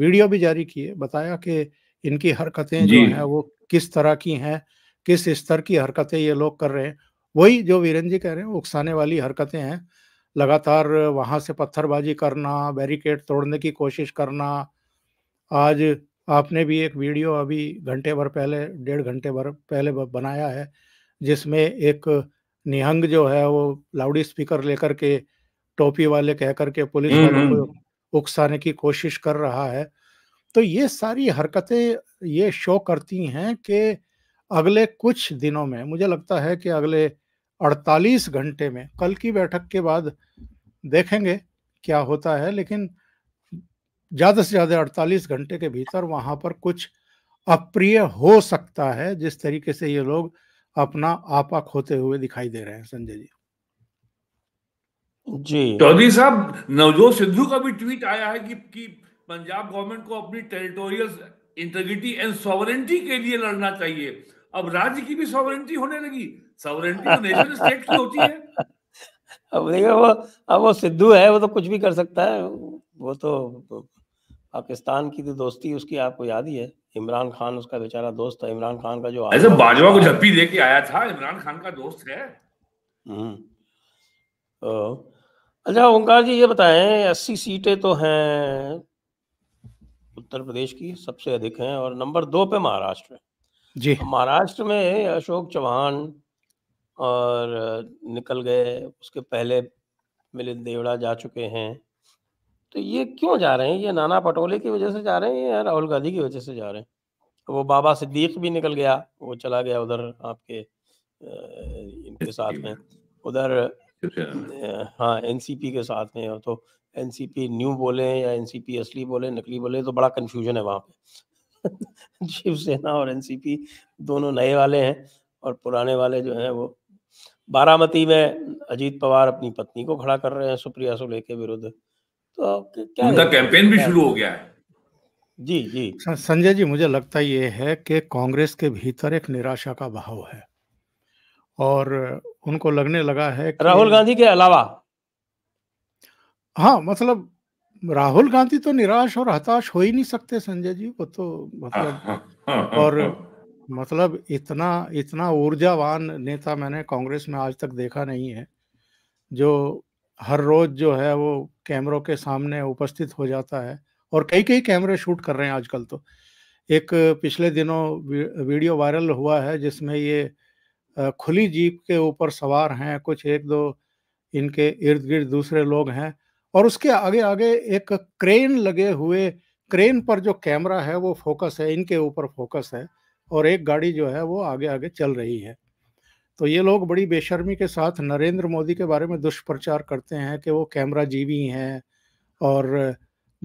वीडियो भी जारी किए बताया कि इनकी हरकतें जो हैं वो किस तरह की हैं किस स्तर की हरकतें ये लोग कर रहे हैं वही जो वीरेंद्र जी कह रहे हैं उकसाने वाली हरकतें हैं लगातार वहां से पत्थरबाजी करना बैरिकेड तोड़ने की कोशिश करना आज आपने भी एक वीडियो अभी घंटे भर पहले डेढ़ घंटे भर पहले बनाया है जिसमें एक निहंग जो है वो लाउड स्पीकर लेकर के टोपी वाले कहकर के पुलिस हम्म, वालों को हम्म। उकसाने की कोशिश कर रहा है तो ये सारी हरकतें ये शो करती हैं कि अगले कुछ दिनों में मुझे लगता है कि अगले 48 घंटे में कल की बैठक के बाद देखेंगे क्या होता है लेकिन ज़्यादा से ज़्यादा 48 घंटे के भीतर वहाँ पर कुछ अप्रिय हो सकता है जिस तरीके से ये लोग अपना आपा खोते हुए दिखाई दे रहे हैं संजय जी जी चौधरी साहब नवजोत सिद्धू का भी ट्वीट आया है कि, कि पंजाब गवर्नमेंट को अपनी टेरिटोरियल इंटेग्रिटी एंड सॉवरेंटी के लिए लड़ना चाहिए अब राज्य की भी सॉवरेंटी होने लगी सॉवरेंटी तो नेशनल स्टेट की होती है अब देखो वो अब वो सिद्धू है वो तो कुछ भी कर सकता है वो तो पाकिस्तान की तो दोस्ती उसकी आपको याद ही है इमरान खान उसका बेचारा दोस्त था इमरान खान का जो ऐसे बाजवा को झप्पी दे के आया था इमरान खान का दोस्त है हम्म। तो, अच्छा ओंकार जी ये बताएं अस्सी सीटें तो हैं उत्तर प्रदेश की सबसे अधिक हैं और नंबर दो पे महाराष्ट्र है जी महाराष्ट्र में अशोक चौहान और निकल गए उसके पहले मिलिंद देवड़ा जा चुके हैं तो ये क्यों जा रहे हैं ये नाना पटोले की वजह से जा रहे हैं या राहुल गांधी की वजह से जा रहे हैं वो बाबा सिद्दीक भी निकल गया वो चला गया उधर आपके इनके साथ में उधर अच्छा। हाँ एनसीपी के साथ में तो एन न्यू बोले या एन असली बोले नकली बोले तो बड़ा कन्फ्यूजन है वहाँ पे शिवसेना और एन दोनों नए वाले हैं और पुराने वाले जो हैं वो बारामती में अजीत पवार अपनी पत्नी को खड़ा कर रहे हैं सुप्रिया सुले के विरुद्ध तो क्या उनका कैंपेन भी शुरू हो गया है जी जी संजय जी मुझे लगता ये है कि कांग्रेस के भीतर एक निराशा का भाव है और उनको लगने लगा है राहुल गांधी के अलावा हाँ मतलब राहुल गांधी तो निराश और हताश हो ही नहीं सकते संजय जी वो तो मतलब और मतलब इतना इतना ऊर्जावान नेता मैंने कांग्रेस में आज तक देखा नहीं है जो हर रोज जो है वो कैमरों के सामने उपस्थित हो जाता है और कई कई कैमरे शूट कर रहे हैं आजकल तो एक पिछले दिनों वीडियो वायरल हुआ है जिसमें ये खुली जीप के ऊपर सवार हैं कुछ एक दो इनके इर्द गिर्द दूसरे लोग हैं और उसके आगे आगे एक क्रेन लगे हुए क्रेन पर जो कैमरा है वो फोकस है इनके ऊपर फोकस है और एक गाड़ी जो है वो आगे आगे चल रही है तो ये लोग बड़ी बेशर्मी के साथ नरेंद्र मोदी के बारे में दुष्प्रचार करते हैं कि वो कैमरा जीवी हैं और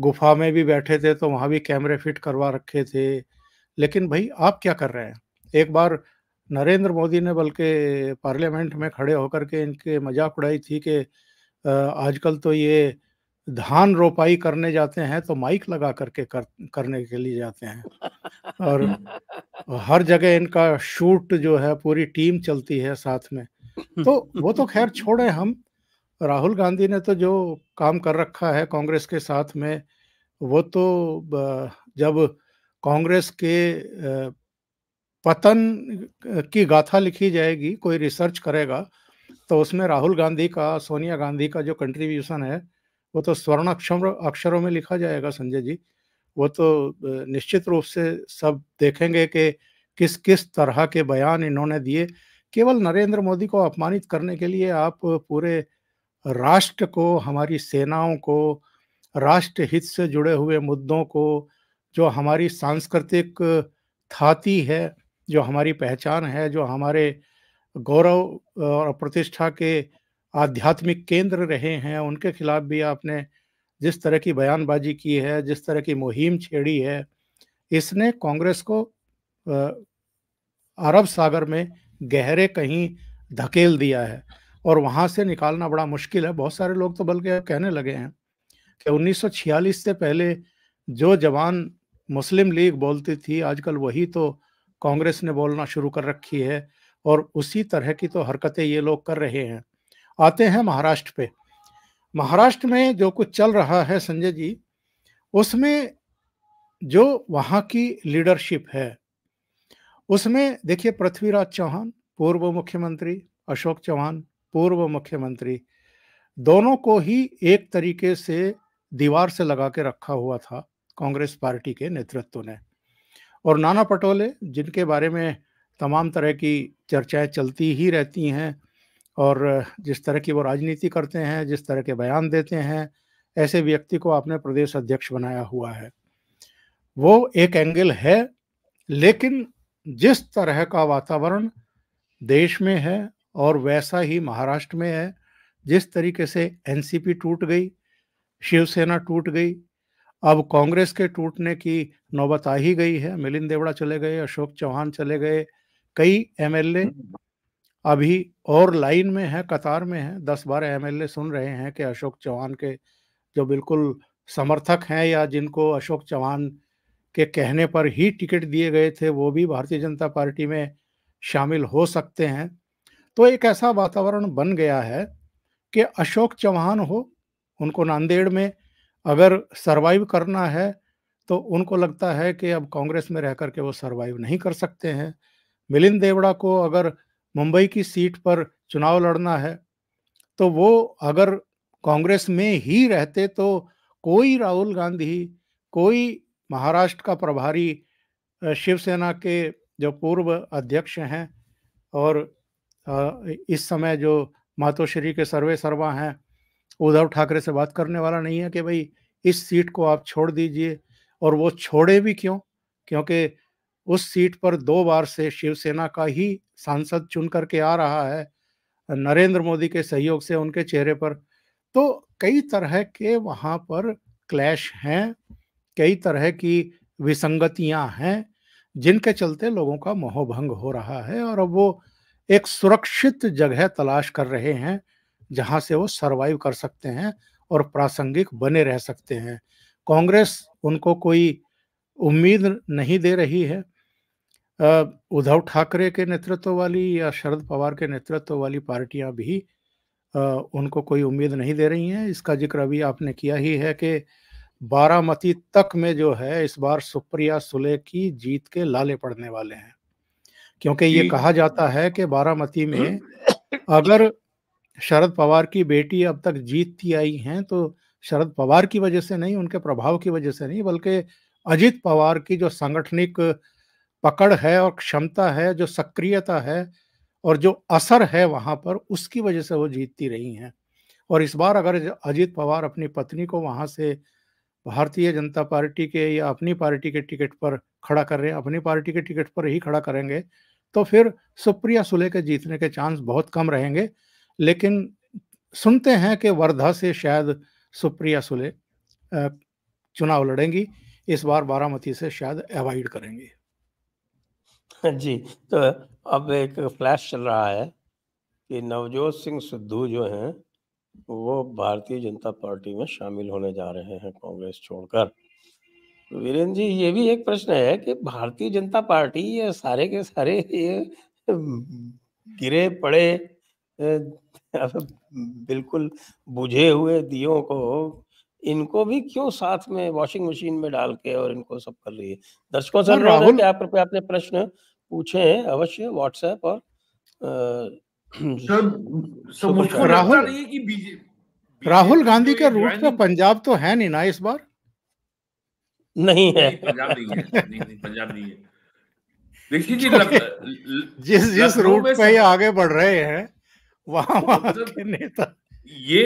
गुफा में भी बैठे थे तो वहाँ भी कैमरे फिट करवा रखे थे लेकिन भाई आप क्या कर रहे हैं एक बार नरेंद्र मोदी ने बल्कि पार्लियामेंट में खड़े होकर के इनके मजाक उड़ाई थी कि आजकल तो ये धान रोपाई करने जाते हैं तो माइक लगा करके कर, करने के लिए जाते हैं और हर जगह इनका शूट जो है पूरी टीम चलती है साथ में तो वो तो खैर छोड़े हम राहुल गांधी ने तो जो काम कर रखा है कांग्रेस के साथ में वो तो जब कांग्रेस के पतन की गाथा लिखी जाएगी कोई रिसर्च करेगा तो उसमें राहुल गांधी का सोनिया गांधी का जो कंट्रीब्यूशन है वो तो स्वर्ण अक्षर अक्षरों में लिखा जाएगा संजय जी वो तो निश्चित रूप से सब देखेंगे कि किस किस तरह के बयान इन्होंने दिए केवल नरेंद्र मोदी को अपमानित करने के लिए आप पूरे राष्ट्र को हमारी सेनाओं को राष्ट्र हित से जुड़े हुए मुद्दों को जो हमारी सांस्कृतिक थाती है जो हमारी पहचान है जो हमारे गौरव और प्रतिष्ठा के आध्यात्मिक केंद्र रहे हैं उनके खिलाफ भी आपने जिस तरह की बयानबाजी की है जिस तरह की मुहिम छेड़ी है इसने कांग्रेस को अरब सागर में गहरे कहीं धकेल दिया है और वहां से निकालना बड़ा मुश्किल है बहुत सारे लोग तो बल्कि कहने लगे हैं कि 1946 से पहले जो जवान मुस्लिम लीग बोलती थी आजकल वही तो कांग्रेस ने बोलना शुरू कर रखी है और उसी तरह की तो हरकतें ये लोग कर रहे हैं आते हैं महाराष्ट्र पे महाराष्ट्र में जो कुछ चल रहा है संजय जी उसमें जो वहाँ की लीडरशिप है उसमें देखिए पृथ्वीराज चौहान पूर्व मुख्यमंत्री अशोक चौहान पूर्व मुख्यमंत्री दोनों को ही एक तरीके से दीवार से लगा के रखा हुआ था कांग्रेस पार्टी के नेतृत्व ने और नाना पटोले जिनके बारे में तमाम तरह की चर्चाएं चलती ही रहती हैं और जिस तरह की वो राजनीति करते हैं जिस तरह के बयान देते हैं ऐसे व्यक्ति को आपने प्रदेश अध्यक्ष बनाया हुआ है वो एक एंगल है लेकिन जिस तरह का वातावरण देश में है और वैसा ही महाराष्ट्र में है जिस तरीके से एनसीपी टूट गई शिवसेना टूट गई अब कांग्रेस के टूटने की नौबत आ ही गई है मिलिंद देवड़ा चले गए अशोक चौहान चले गए कई एमएलए हम्म। अभी और लाइन में है कतार में है दस बारह एमएलए सुन रहे हैं कि अशोक चौहान के जो बिल्कुल समर्थक हैं या जिनको अशोक चौहान के कहने पर ही टिकट दिए गए थे वो भी भारतीय जनता पार्टी में शामिल हो सकते हैं तो एक ऐसा वातावरण बन गया है कि अशोक चौहान हो उनको नांदेड़ में अगर सरवाइव करना है तो उनको लगता है कि अब कांग्रेस में रह कर के वो सरवाइव नहीं कर सकते हैं मिलिंद देवड़ा को अगर मुंबई की सीट पर चुनाव लड़ना है तो वो अगर कांग्रेस में ही रहते तो कोई राहुल गांधी कोई महाराष्ट्र का प्रभारी शिवसेना के जो पूर्व अध्यक्ष हैं और इस समय जो मातोश्री के सर्वे सर्वा हैं उद्धव ठाकरे से बात करने वाला नहीं है कि भाई इस सीट को आप छोड़ दीजिए और वो छोड़े भी क्यों क्योंकि उस सीट पर दो बार से शिवसेना का ही सांसद चुन करके आ रहा है नरेंद्र मोदी के सहयोग से उनके चेहरे पर तो कई तरह के वहाँ पर क्लैश हैं कई तरह की विसंगतियाँ हैं जिनके चलते लोगों का मोहभंग हो रहा है और अब वो एक सुरक्षित जगह तलाश कर रहे हैं जहाँ से वो सरवाइव कर सकते हैं और प्रासंगिक बने रह सकते हैं कांग्रेस उनको कोई उम्मीद नहीं दे रही है उद्धव ठाकरे के नेतृत्व वाली या शरद पवार के नेतृत्व वाली पार्टियां भी उनको कोई उम्मीद नहीं दे रही हैं। इसका ज़िक्र अभी आपने किया ही है कि बारामती तक में जो है इस बार सुप्रिया सुले की जीत के लाले पड़ने वाले हैं। क्योंकि ये कहा जाता है कि बारामती में अगर शरद पवार की बेटी अब तक जीतती आई हैं तो शरद पवार की वजह से नहीं, उनके प्रभाव की वजह से नहीं बल्कि अजित पवार की जो सांगठनिक पकड़ है और क्षमता है जो सक्रियता है और जो असर है वहाँ पर उसकी वजह से वो जीतती रही हैं और इस बार अगर अजीत पवार अपनी पत्नी को वहाँ से भारतीय जनता पार्टी के या अपनी पार्टी के टिकट पर खड़ा कर रहे हैं अपनी पार्टी के टिकट पर ही खड़ा करेंगे तो फिर सुप्रिया सुले के जीतने के चांस बहुत कम रहेंगे लेकिन सुनते हैं कि वर्धा से शायद सुप्रिया सुले चुनाव लड़ेंगी इस बार बारामती से शायद अवॉइड करेंगी जी तो अब एक फ्लैश चल रहा है कि नवजोत सिंह सिद्धू जो हैं वो भारतीय जनता पार्टी में शामिल होने जा रहे हैं कांग्रेस छोड़कर वीरेंद्र जी ये भी एक प्रश्न है कि भारतीय जनता पार्टी ये सारे के सारे ये गिरे पड़े बिल्कुल बुझे हुए दियो को इनको भी क्यों साथ में वॉशिंग मशीन में डाल के और इनको सब कर रही है दर्शकों से हाँ, अनुरोध है कि आप कृपया अपने प्रश्न पूछे अवश्य व्हाट्सएप और तो राहुल राहुल गांधी का रूट का पंजाब तो है नहीं ना इस बार नहीं है पंजाब नहीं है देखिए जी जिस जिस रूट पे ये आगे बढ़ रहे हैं वहां तो वहां के नेता ये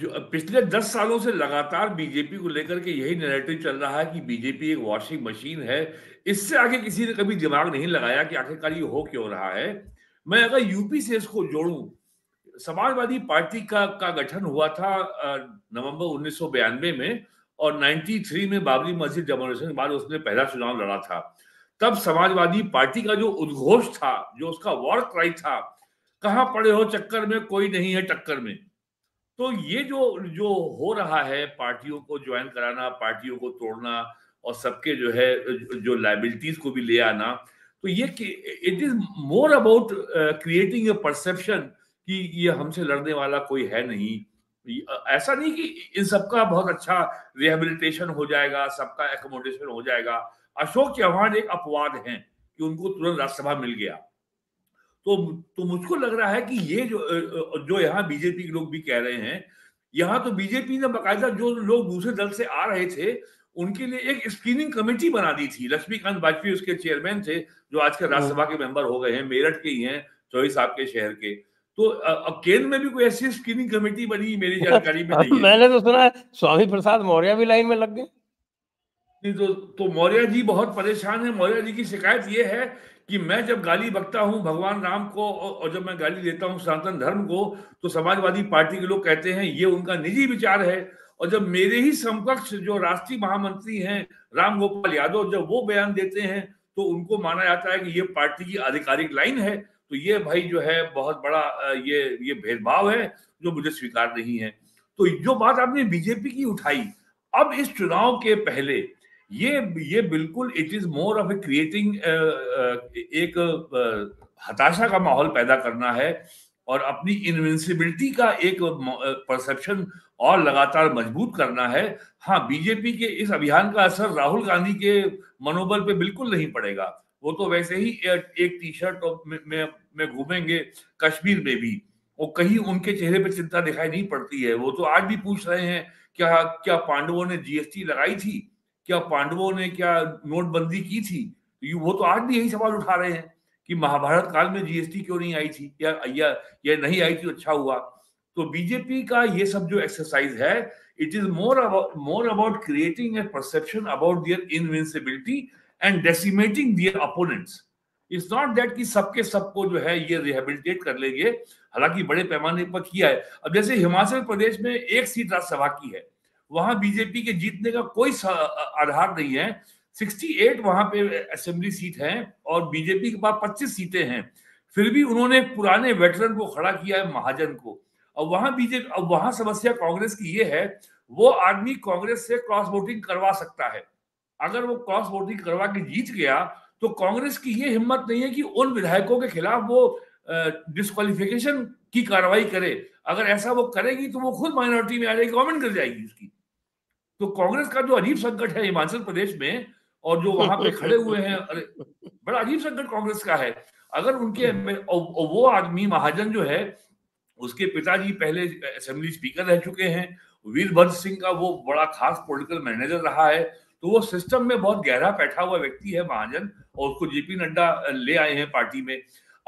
जो पिछले दस सालों से लगातार बीजेपी को लेकर के यही नैरेटिव चल रहा है कि बीजेपी एक वॉशिंग मशीन है इससे आगे किसी ने कभी दिमाग नहीं लगाया कि आखिरकार ये हो क्यों रहा है मैं अगर यूपी से इसको जोड़ू समाजवादी पार्टी का का गठन हुआ था नवंबर उन्नीस में और 93 में बाबरी मस्जिद डेमोलेशन के बाद उसने पहला चुनाव लड़ा था तब समाजवादी पार्टी का जो उद्घोष था जो उसका वॉर क्राई था कहा पड़े हो चक्कर में कोई नहीं है टक्कर में तो ये जो जो हो रहा है पार्टियों को ज्वाइन कराना पार्टियों को तोड़ना और सबके जो है जो लाइबिलिटीज को भी ले आना तो ये it is more about creating a perception कि ये हमसे लड़ने वाला कोई है नहीं ऐसा नहीं कि इन सबका बहुत अच्छा रिहेबिलिटेशन हो जाएगा सबका एकोमोडेशन हो जाएगा अशोक चौहान एक अपवाद है कि उनको तुरंत राज्यसभा मिल गया तो तो मुझको लग रहा है कि ये जो जो यहाँ बीजेपी के लोग भी कह रहे हैं यहाँ तो बीजेपी ने बाकायदा जो लोग दूसरे दल से आ रहे थे उनके लिए एक स्क्रीनिंग कमेटी बना दी थी लक्ष्मीकांत वाजपेयी उसके चेयरमैन थे जो आजकल हाँ। राज्यसभा के मेंबर हो गए हैं मेरठ के ही हैं चौधरी साहब के शहर के तो केंद्र में भी कोई ऐसी स्क्रीनिंग कमेटी बनी मेरी जानकारी में नहीं मैंने तो सुना है स्वामी प्रसाद मौर्य भी लाइन में लग गए नहीं तो तो मौर्य जी बहुत परेशान है मौर्य जी की शिकायत ये है कि मैं जब गाली बकता हूँ भगवान राम को और जब मैं गाली देता हूँ सनातन धर्म को तो समाजवादी पार्टी के लोग कहते हैं ये उनका निजी विचार है और जब मेरे ही समकक्ष जो राष्ट्रीय महामंत्री हैं राम गोपाल यादव जब वो बयान देते हैं तो उनको माना जाता है कि ये पार्टी की आधिकारिक लाइन है तो ये भाई जो है बहुत बड़ा ये ये भेदभाव है जो मुझे स्वीकार नहीं है तो जो बात आपने बीजेपी की उठाई अब इस चुनाव के पहले ये ये बिल्कुल it is more of a creating एक हताशा का माहौल पैदा करना है और अपनी इनविंसिबिलिटी का एक परसेप्शन और लगातार मजबूत करना है हाँ बीजेपी के इस अभियान का असर राहुल गांधी के मनोबल पे बिल्कुल नहीं पड़ेगा वो तो वैसे ही एक टी शर्ट में घूमेंगे कश्मीर में भी वो कहीं उनके चेहरे पे चिंता दिखाई नहीं पड़ती है वो तो आज भी पूछ रहे हैं क्या क्या पांडवों ने जीएसटी लगाई थी क्या पांडवों ने क्या नोटबंदी की थी वो तो आज भी यही सवाल उठा रहे हैं कि महाभारत काल में जीएसटी क्यों नहीं आई थी या या या नहीं आई थी तो अच्छा हुआ तो बीजेपी का ये सब जो एक्सरसाइज है it is more about more about creating a perception about their invincibility and decimating their opponents it's not that कि सबके सबको जो है ये रिहेबिलिटेट कर लेंगे हालांकि बड़े पैमाने पर किया है अब जैसे हिमाचल प्रदेश में एक सीट राज्यसभा की है वहां बीजेपी के जीतने का कोई आधार नहीं है 68 वहां पे असेंबली सीट है और बीजेपी के पास 25 सीटें हैं फिर भी उन्होंने पुराने वेटरन को खड़ा किया है महाजन को और वहां बीजेपी अब वहां समस्या कांग्रेस की ये है वो आदमी कांग्रेस से क्रॉस वोटिंग करवा सकता है अगर वो क्रॉस वोटिंग करवा के जीत गया तो कांग्रेस की ये हिम्मत नहीं है कि उन विधायकों के खिलाफ वो डिस्कालिफिकेशन की कार्रवाई करे अगर ऐसा वो करेगी तो वो खुद माइनॉरिटी में आ जाएगी गवर्नमेंट कर जाएगी उसकी तो कांग्रेस का जो अजीब संकट है हिमाचल प्रदेश में और जो वहां पे खड़े हुए हैं अरे बड़ा अजीब संकट कांग्रेस का है अगर उनके हम्म। वो आदमी महाजन जो है उसके पिताजी पहले असेंबली स्पीकर रह चुके हैं वीरभद्र सिंह का वो बड़ा खास पॉलिटिकल मैनेजर रहा है तो वो सिस्टम में बहुत गहरा बैठा हुआ व्यक्ति है महाजन और उसको जेपी नड्डा ले आए हैं पार्टी में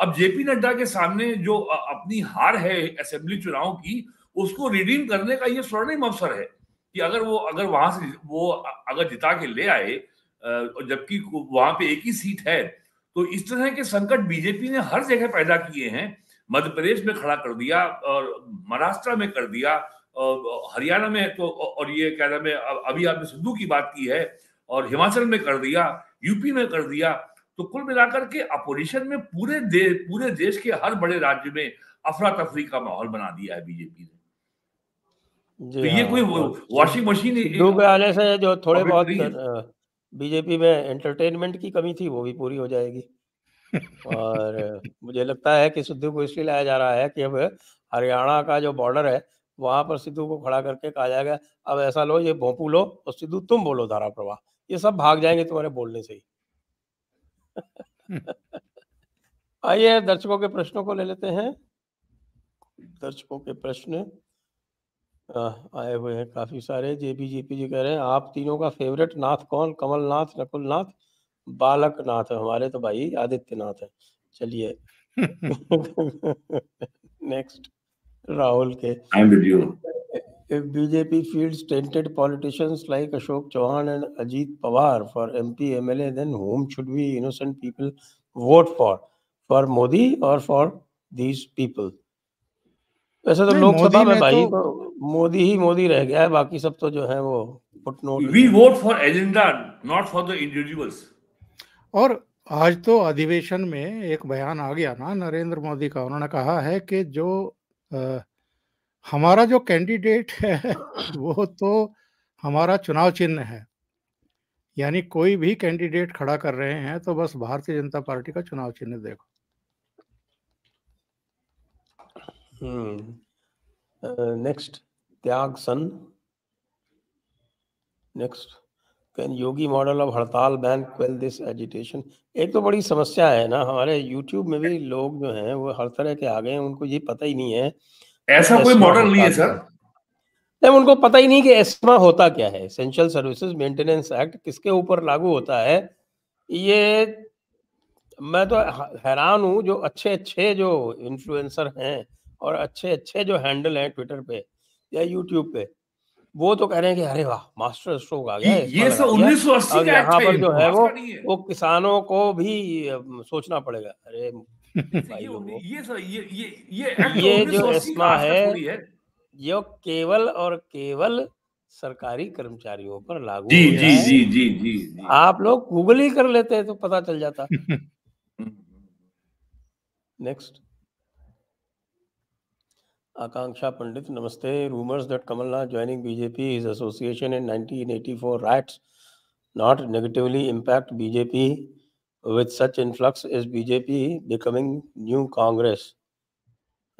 अब जेपी नड्डा के सामने जो अपनी हार है असेंबली चुनाव की उसको रिडीम करने का ये स्वर्णिम अवसर है कि अगर वो अगर वहां से वो अगर जिता के ले आए और जबकि वहां पे एक ही सीट है तो इस तरह के संकट बीजेपी ने हर जगह पैदा किए हैं मध्य प्रदेश में खड़ा कर दिया और महाराष्ट्र में कर दिया और हरियाणा में तो और ये कह रहे है अभी आपने सिद्धू की बात की है और हिमाचल में कर दिया यूपी में कर दिया तो कुल मिलाकर के अपोजिशन में पूरे दे, पूरे देश के हर बड़े राज्य में अफरा तफरी का माहौल बना दिया है बीजेपी ने तो ये हाँ, कोई तो वॉशिंग मशीन से जो थोड़े बहुत बीजेपी में एंटरटेनमेंट की कमी थी वो भी पूरी हो जाएगी और मुझे लगता है कि सिद्धू को इसलिए लाया जा रहा है कि अब हरियाणा का जो बॉर्डर है वहां पर सिद्धू को खड़ा करके कहा जाएगा अब ऐसा लो ये भोपू लो और सिद्धू तुम बोलो धारा प्रवाह ये सब भाग जाएंगे तुम्हारे बोलने से ही आइए दर्शकों के प्रश्नों को ले लेते हैं दर्शकों के प्रश्न आए हुए हैं काफी सारे जेपी जेपी जी कह रहे हैं आप तीनों का फेवरेट नाथ कौन कमलनाथ नकुल बालक नाथ है हमारे तो भाई आदित्यनाथ है चलिए नेक्स्ट राहुल के BJP field tainted politicians like Ashok Chauhan and Ajit Pawar for M P M L N home should be innocent people vote for for Modi और फॉर दीज पीपल वैसे तो लोकसभा में भाई तो, मोदी ही मोदी रह गया है बाकी सब तो जो है वो we vote for agenda not for the individuals और आज तो अधिवेशन में एक बयान आ गया ना नरेंद्र मोदी का उन्होंने कहा है कि जो आ, हमारा जो कैंडिडेट है वो तो हमारा चुनाव चिन्ह है यानी कोई भी कैंडिडेट खड़ा कर रहे हैं तो बस भारतीय जनता पार्टी का चुनाव चिन्ह देखो नेक्स्ट त्याग सन next can Yogi model of हड़ताल बैन क्वेल दिस एजिटेशन एक तो बड़ी समस्या है ना हमारे यूट्यूब में भी लोग जो हैं वो हर तरह के आ गए हैं उनको ये पता ही नहीं है ऐसा कोई मॉडल नहीं है सर नहीं उनको पता ही नहीं कि एस्मा होता क्या है एसेंशियल सर्विसेज मेंटेनेंस एक्ट किसके ऊपर लागू होता है ये मैं तो हैरान हूँ जो अच्छे अच्छे जो इन्फ्लुएंसर हैं और अच्छे अच्छे जो हैंडल हैं ट्विटर पे या यूट्यूब पे वो तो कह रहे हैं कि अरे वाह मास्टर स्ट्रोक आ गया ये सब यहाँ पर जो है वो वो किसानों को भी सोचना पड़ेगा अरे ये ये ये ये, ये जो एस्मा है ये केवल और केवल सरकारी कर्मचारियों पर लागू जी जी जी जी जी आप लोग गूगल ही कर लेते हैं तो पता चल जाता नेक्स्ट आकांक्षा पंडित नमस्ते rumours that Kamalnath joining BJP is association in 1984 riots not negatively impact BJP with such influx is BJP becoming new Congress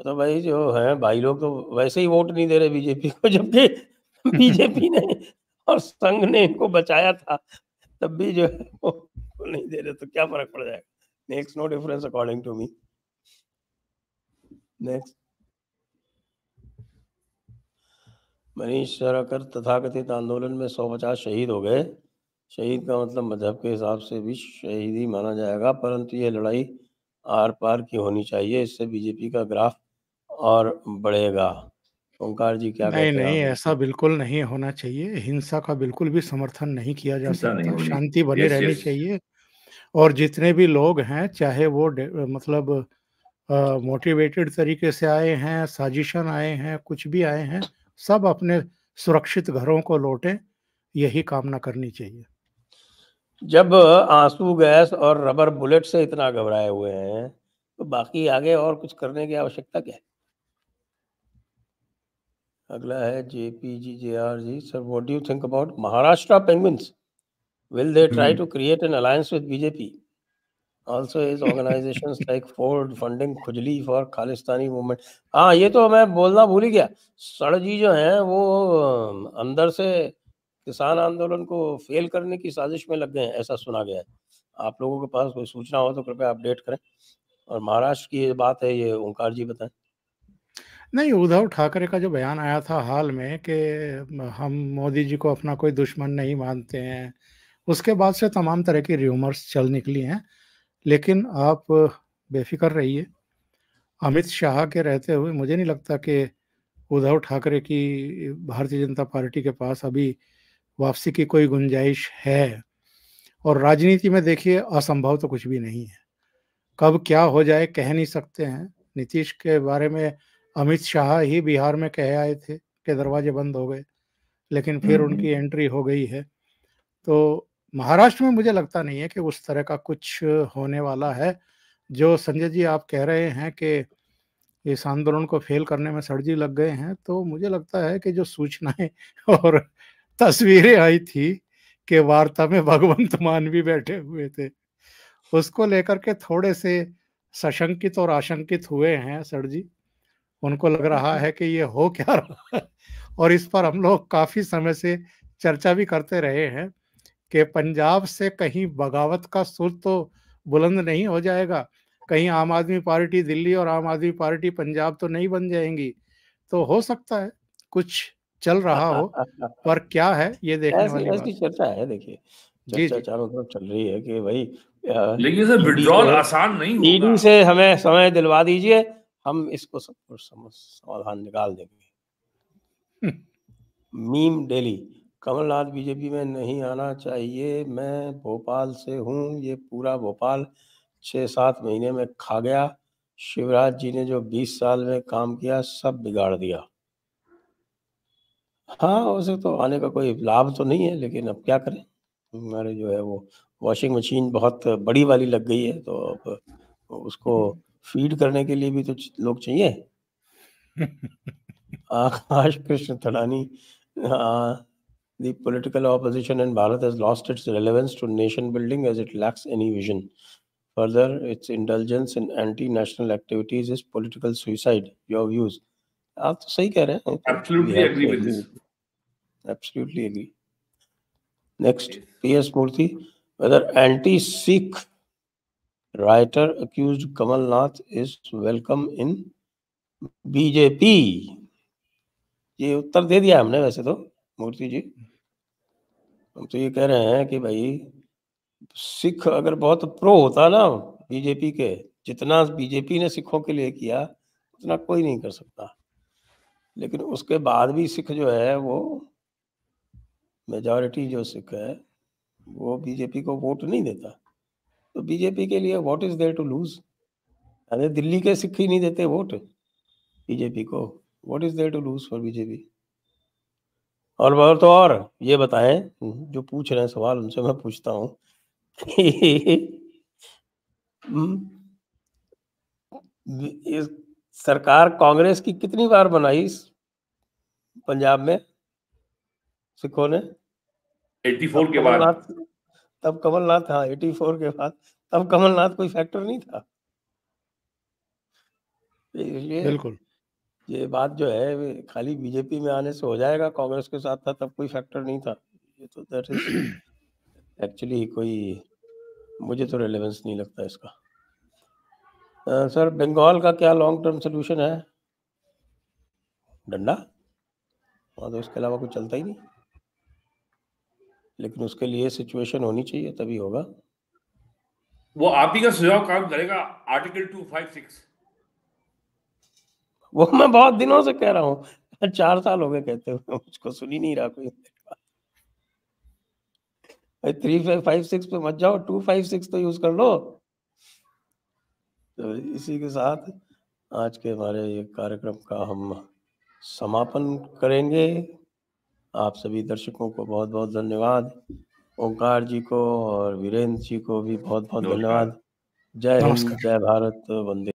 तो भाई जो है भाई लोग तो वैसे ही वोट नहीं दे रहे बीजेपी को जबकि बीजेपी ने और संघ ने इनको बचाया था तब भी जो है वो नहीं दे रहे तो क्या फर्क पड़ जाएगा next no difference according to me next Manish Sharakar तथाकथित आंदोलन में सौ पचास शहीद हो गए शहीद का मतलब मजहब के हिसाब से भी शहीद ही माना जाएगा परंतु यह लड़ाई आर पार की होनी चाहिए इससे बीजेपी का ग्राफ और बढ़ेगा ओंकार जी क्या नहीं नहीं ऐसा बिल्कुल नहीं होना चाहिए हिंसा का बिल्कुल भी समर्थन नहीं किया जा सकता शांति बनी रहनी चाहिए और जितने भी लोग हैं चाहे वो मतलब मोटिवेटेड तरीके से आए हैं साजिशन आए हैं कुछ भी आए हैं सब अपने सुरक्षित घरों को लौटें यही कामना करनी चाहिए जब आंसू गैस और रबर बुलेट से इतना घबराए हुए हैं तो बाकी आगे और कुछ करने की आवश्यकता क्या है अगला है J P G J R G sir what do think about Maharashtra penguins will they try to create an alliance with BJP also is organizations like ford funding खुजली for खालिस्तानी मूवमेंट हाँ ये तो मैं बोलना भूल ही गया सड़ जो हैं वो अंदर से किसान आंदोलन को फेल करने की साजिश में लग गए हैं ऐसा सुना गया है आप लोगों के पास कोई सूचना हो तो कृपया अपडेट करें और महाराष्ट्र की ये बात है ये ओंकार जी बताएं नहीं उद्धव ठाकरे का जो बयान आया था हाल में कि हम मोदी जी को अपना कोई दुश्मन नहीं मानते हैं उसके बाद से तमाम तरह की र्यूमर्स चल निकली हैं लेकिन आप बेफिक्र रहिए अमित शाह के रहते हुए मुझे नहीं लगता कि उद्धव ठाकरे की भारतीय जनता पार्टी के पास अभी वापसी की कोई गुंजाइश है और राजनीति में देखिए असंभव तो कुछ भी नहीं है कब क्या हो जाए कह नहीं सकते हैं नीतीश के बारे में अमित शाह ही बिहार में कह आए थे कि दरवाजे बंद हो गए लेकिन फिर हम्म, उनकी हम्म। एंट्री हो गई है तो महाराष्ट्र में मुझे लगता नहीं है कि उस तरह का कुछ होने वाला है जो संजय जी आप कह रहे हैं कि इस आंदोलन को फेल करने में सरजी लग गए हैं तो मुझे लगता है कि जो सूचनाएं और तस्वीरें आई थी कि वार्ता में भगवंत मान भी बैठे हुए थे उसको लेकर के थोड़े से सशंकित और आशंकित हुए हैं सर जी उनको लग रहा अच्छा। है कि ये हो क्या रहा और इस पर हम लोग काफी समय से चर्चा भी करते रहे हैं कि पंजाब से कहीं बगावत का सुर तो बुलंद नहीं हो जाएगा कहीं आम आदमी पार्टी दिल्ली और आम आदमी पार्टी पंजाब तो नहीं बन जाएंगी तो हो सकता है कुछ चल रहा हो पर क्या है ये देखने ऐसी, चर्चा है देखिए चर्चा चारों तरफ चल रही है कि भाई लेकिन सर विड्रॉल तो आसान नहीं होगा ईडी से हमें समय दिलवा दीजिए हम इसको सब कुछ समाधान निकाल देंगे हम्म। मीम डेली कमलनाथ बीजेपी में नहीं आना चाहिए मैं भोपाल से हूँ ये पूरा भोपाल छः सात महीने में खा गया शिवराज जी ने जो बीस साल में काम किया सब बिगाड़ दिया हाँ वैसे तो आने का कोई लाभ तो नहीं है लेकिन अब क्या करें हमारे जो है वो वॉशिंग मशीन बहुत बड़ी वाली लग गई है तो अब उसको फीड करने के लिए भी तो लोग चाहिए आकाश कृष्ण थड़ानी हाँ, The political opposition in Bharat has lost its relevance to nation building as it lacks any vision. Further, its indulgence in anti-national activities is political suicide. Your views? absolutely agree with this absolutely agree next ps murthy whether anti-sikh writer accused kamal nath is welcome in bjp ये उत्तर दे दिया हमने वैसे तो मूर्ति जी हम तो ये कह रहे हैं कि भाई सिख अगर बहुत प्रो होता ना बीजेपी के जितना बीजेपी ने सिखों के लिए किया उतना कोई नहीं कर सकता लेकिन उसके बाद भी सिख जो है वो मेजॉरिटी जो सिख है वो बीजेपी को वोट नहीं देता तो बीजेपी के लिए what is there to lose अरे दिल्ली के सिख ही नहीं देते वोट बीजेपी को what is there to lose for BJP और बहुत तो और ये बताएं हम्म। जो पूछ रहे हैं सवाल उनसे मैं पूछता हूँ हम्म। सरकार कांग्रेस की कितनी बार बनाई पंजाब में सिखों ने 84 के बाद तब कमलनाथ हाँ 84 के बाद तब कमलनाथ कोई फैक्टर नहीं था बिल्कुल ये बात जो है खाली बीजेपी में आने से हो जाएगा कांग्रेस के साथ था तब कोई फैक्टर नहीं था ये तो दैट इज एक्चुअली कोई मुझे तो रेलेवेंस नहीं लगता इसका आ, सर बंगाल का क्या लॉन्ग टर्म सोल्यूशन है डंडा वहाँ तो उसके अलावा कुछ चलता ही नहीं लेकिन उसके लिए सिचुएशन होनी चाहिए तभी होगा वो आप ही का सुझाव काम करेगा आर्टिकल टू फाइव सिक्स वो मैं बहुत दिनों से कह रहा हूँ चार साल हो गए कहते हुए मुझको सुन ही नहीं रहा कोई भाई थ्री फाइव सिक्स पे मत जाओ टू फाइव सिक्स तो यूज कर लो तो इसी के साथ आज के हमारे ये कार्यक्रम का हम समापन करेंगे आप सभी दर्शकों को बहुत बहुत धन्यवाद ओंकार जी को और वीरेंद्र जी को भी बहुत बहुत धन्यवाद जय हिंद जय भारत वंदे